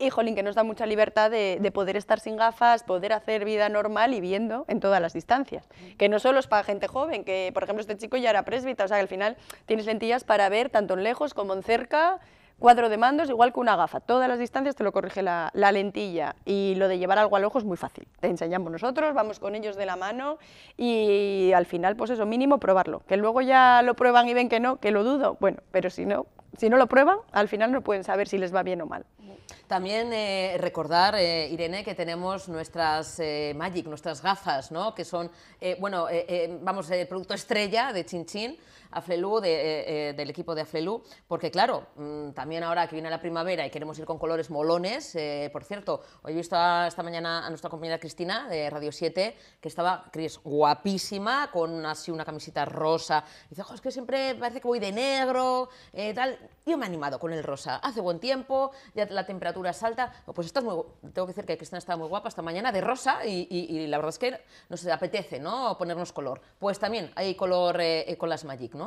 y que nos da mucha libertad de, mm. poder estar sin gafas, poder hacer vida normal y viendo en todas las distancias. Mm. Que no solo es para gente joven, que por ejemplo este chico ya era presbita, o sea que al final tienes lentillas para ver tanto en lejos como en cerca, cuadro de mandos igual que una gafa, todas las distancias te lo corrige la, lentilla y lo de llevar algo al ojo es muy fácil, te enseñamos nosotros, vamos con ellos de la mano y al final pues eso, mínimo probarlo, que luego ya lo prueban y ven que no, que lo dudo, bueno, pero si no, si no lo prueban, al final no pueden saber si les va bien o mal. Mm. También eh, recordar, eh, Irene, que tenemos nuestras eh, Magic, nuestras gafas, ¿no? que son bueno, vamos, producto estrella de Chin Chin, Aflelu, eh, eh, del equipo de Aflelu, porque claro, mm, también ahora que viene la primavera y queremos ir con colores molones, eh, por cierto, hoy he visto esta mañana a nuestra compañera Cristina de Radio 7, que estaba, Cris, guapísima, con así una camiseta rosa, y dice, es que siempre parece que voy de negro, tal, yo me he animado con el rosa, hace buen tiempo, ya la temperatura es alta, pues es muy, tengo que decir que Cristina está muy guapa esta mañana de rosa y, la verdad es que nos apetece, ¿no?, ponernos color, pues también hay color con las Magic, ¿no?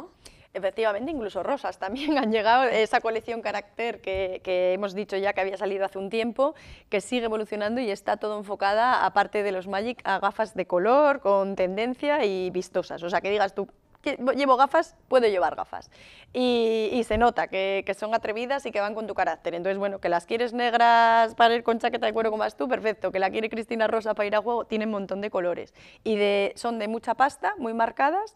Efectivamente, incluso rosas también [LAUGHS] han llegado, esa colección carácter que, hemos dicho ya que había salido hace un tiempo, que sigue evolucionando y está todo enfocada, aparte de los Magic, a gafas de color, con tendencia y vistosas. O sea, que digas tú, llevo gafas, puedo llevar gafas. Y, se nota que, son atrevidas y que van con tu carácter. Entonces, bueno, que las quieres negras para ir con chaqueta de cuero como vas tú, perfecto. Que la quiere Cristina Rosa para ir a juego, tiene un montón de colores. Y de, son de mucha pasta, muy marcadas.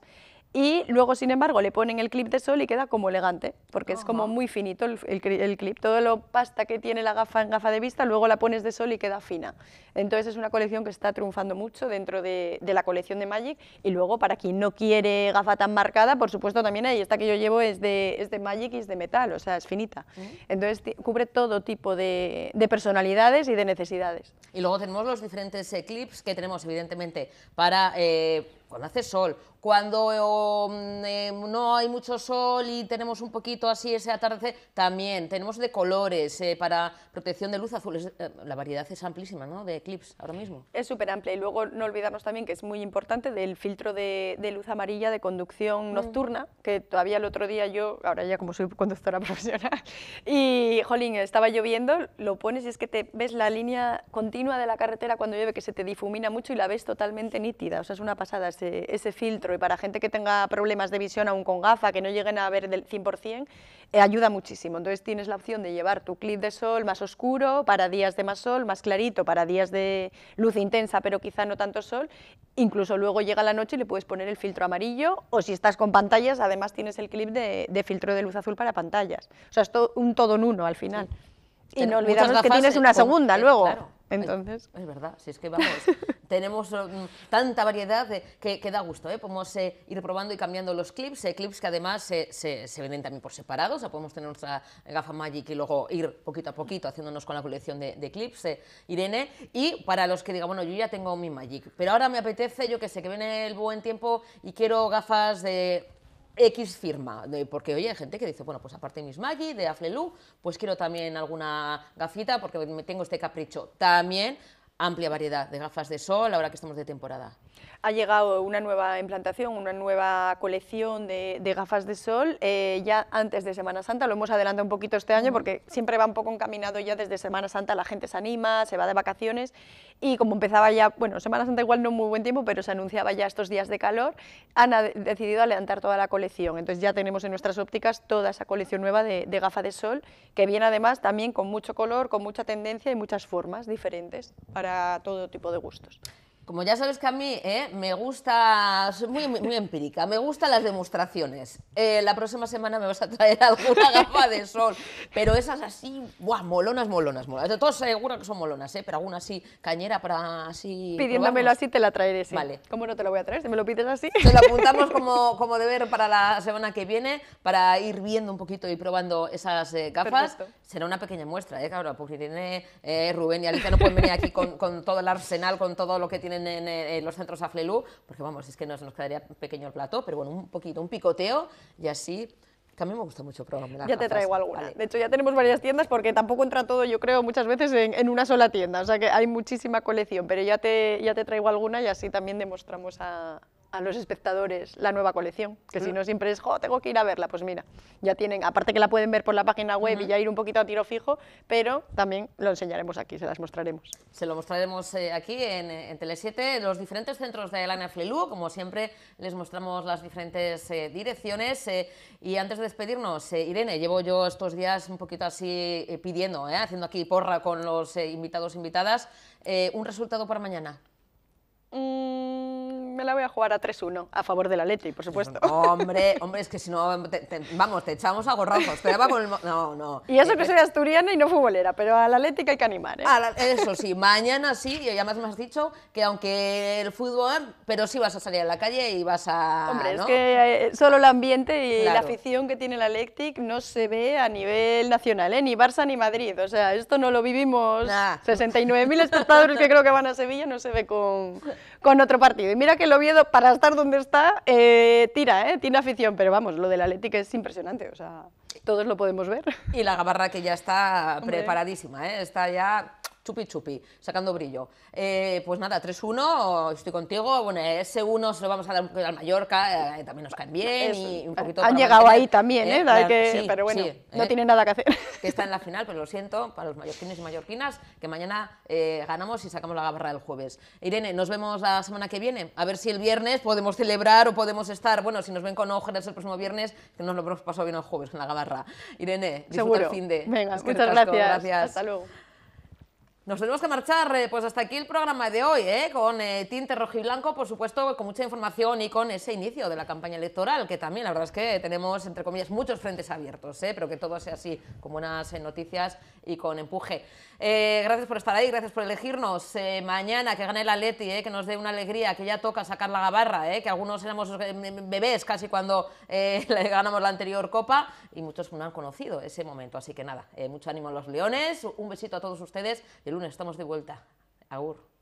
Y luego, sin embargo, le ponen el clip de sol y queda como elegante, porque es como muy finito el, clip. Todo lo pasta que tiene la gafa en gafa de vista, luego la pones de sol y queda fina. Entonces es una colección que está triunfando mucho dentro de, la colección de Magic. Y luego, para quien no quiere gafa tan marcada, por supuesto también hay. Esta que yo llevo es de, es de Magic y es de metal, o sea, es finita. Entonces cubre todo tipo de, personalidades y de necesidades. Y luego tenemos los diferentes eh, clips que tenemos, evidentemente, para... Eh, cuando hace sol, cuando mm, eh, no hay mucho sol y tenemos un poquito así ese atardecer, también tenemos de colores eh, para protección de luz azul. Eh, la variedad es amplísima, ¿no? De Eclipse, ahora mismo. Es súper amplia y luego no olvidamos también que es muy importante del filtro de, luz amarilla de conducción mm. nocturna, que todavía el otro día yo, ahora ya como soy conductora [LAUGHS] profesional, y jolín, estaba lloviendo, lo pones y es que te ves la línea continua de la carretera cuando llueve que se te difumina mucho y la ves totalmente nítida, o sea, es una pasada ese, filtro y para gente que tenga problemas de visión aún con gafa, que no lleguen a ver del 100%, eh, ayuda muchísimo. Entonces tienes la opción de llevar tu clip de sol más oscuro para días de más sol, más clarito para días de luz intensa, pero quizá no tanto sol. Incluso luego llega la noche y le puedes poner el filtro amarillo o si estás con pantallas, además tienes el clip de, filtro de luz azul para pantallas. O sea, es todo, un todo en uno al final. Y eh, no olvidamos que tienes una segunda luego. Entonces. Es, verdad, si es que vamos, [LAUGHS] tenemos mm, tanta variedad que, da gusto, ¿eh? Podemos eh, ir probando y cambiando los clips, eh, clips que además se, venden también por separado, o podemos tener nuestra gafa Magic y luego ir poquito a poquito haciéndonos con la colección de, de clips, eh, Irene. Y para los que digan, bueno, yo ya tengo mi Magic, pero ahora me apetece, yo que sé, que viene el buen tiempo y quiero gafas de X firma, porque oye, hay gente que dice, bueno, pues aparte de mis Maggie de Aflelu, pues quiero también alguna gafita porque me tengo este capricho. También amplia variedad de gafas de sol ahora que estamos de temporada. Ha llegado una nueva implantación, una nueva colección de, gafas de sol eh, ya antes de Semana Santa, lo hemos adelantado un poquito este año porque siempre va un poco encaminado ya desde Semana Santa, la gente se anima, se va de vacaciones y como empezaba ya, bueno, Semana Santa igual no muy buen tiempo, pero se anunciaba ya estos días de calor, han decidido adelantar toda la colección, entonces ya tenemos en nuestras ópticas toda esa colección nueva de gafas de sol que viene además también con mucho color, con mucha tendencia y muchas formas diferentes para todo tipo de gustos. Como ya sabes que a mí eh, me gusta, soy muy, muy, empírica, me gustan las demostraciones. Eh, la próxima semana me vas a traer [LAUGHS] alguna gafa de sol, pero esas así, molonas, molonas, molonas. De todos seguro que son molonas, ¿eh? pero alguna así, cañera para así... Pidiéndomelo así te la traeré, sí. Vale. ¿Cómo no te lo voy a traer? Si me lo pides así. Te lo apuntamos [LAUGHS] como, como deber para la semana que viene, para ir viendo un poquito y probando esas eh, gafas. Será una pequeña muestra, ¿eh? porque tiene Rubén y Alicia no pueden venir aquí con, con todo el arsenal, con todo lo que tienen en, los centros Aflelu, porque vamos, es que nos, nos quedaría pequeño el plato, pero bueno, un poquito, un picoteo y así también me gusta mucho probarme las Ya te traigo alguna. De hecho, ya tenemos varias tiendas porque tampoco entra todo, yo creo, muchas veces en, en, una sola tienda. O sea que hay muchísima colección, pero ya te, ya te traigo alguna y así también demostramos a, a los espectadores la nueva colección, que si mm. no siempre es, jo, tengo que ir a verla, pues mira, ya tienen, aparte que la pueden ver por la página web y ya ir un poquito a tiro fijo, pero también lo enseñaremos aquí, se las mostraremos. Se lo mostraremos eh, aquí en, eh, Tele7, eh, los diferentes centros de Elena NFLU, como siempre les mostramos las diferentes direcciones y antes de despedirnos, Irene, llevo yo estos días un poquito así pidiendo, haciendo aquí porra con los invitados invitadas, un resultado para mañana. Mm, me la voy a jugar a 3-1 a favor del Atleti, por supuesto. [LAUGHS] Hombre, hombre, es que si no, vamos, te echamos a gorrazos. no, no. Y eso eh, que eh. soy asturiana y no futbolera, pero al Atlético hay que animar. ¿eh? eso sí, mañana sí, y además me has dicho que aunque el fútbol, pero sí vas a salir a la calle y vas a... Hombre, es que solo el ambiente y la afición que tiene el lectic no se ve a nivel nacional, ni Barça ni Madrid. O sea, esto no lo vivimos. 69.000 espectadores que creo que van a Sevilla no se ve con, con otro partido. Y mira que el Oviedo, para estar donde está, eh, tira, eh, tiene afición, pero vamos, lo de del Atlético es impresionante, o sea, todos lo podemos ver. Y la gabarra que ya está preparadísima, eh, está ya chupi chupi, sacando brillo. Eh, pues nada, 3-1, estoy contigo. Bueno, ese 1 se lo vamos a dar al Mallorca, eh, también nos caen bien. Y Han llegado ahí también, ¿eh? ¿eh? pero bueno, no tiene nada que hacer. Que está en la final, pero lo siento para los mallorquines y mallorquinas, que mañana ganamos y sacamos la gabarra del jueves. Irene, nos vemos la semana que viene. A ver si el viernes podemos celebrar o podemos estar. Bueno, si nos ven con ojeras el próximo viernes, que nos lo hemos pasado bien el jueves en la gabarra. Irene, disfruta Seguro. el fin de. Venga, muchas gracias. Hasta luego. Nos tenemos que marchar, eh, pues hasta aquí el programa de hoy, ¿eh? con eh, rojo tinte blanco, por supuesto, con mucha información y con ese inicio de la campaña electoral, que también la verdad es que tenemos, entre comillas, muchos frentes abiertos, eh, pero que todo sea así, con buenas noticias y con empuje. gracias por estar ahí, gracias por elegirnos. mañana que gane la Leti, que nos dé una alegría, que ya toca sacar la gabarra, que algunos éramos bebés casi cuando [LAUGHS] le ganamos la anterior Copa y muchos no han conocido ese momento. Así que nada, mucho ánimo a los leones, un besito a todos ustedes. Y el estamos de vuelta. Agur.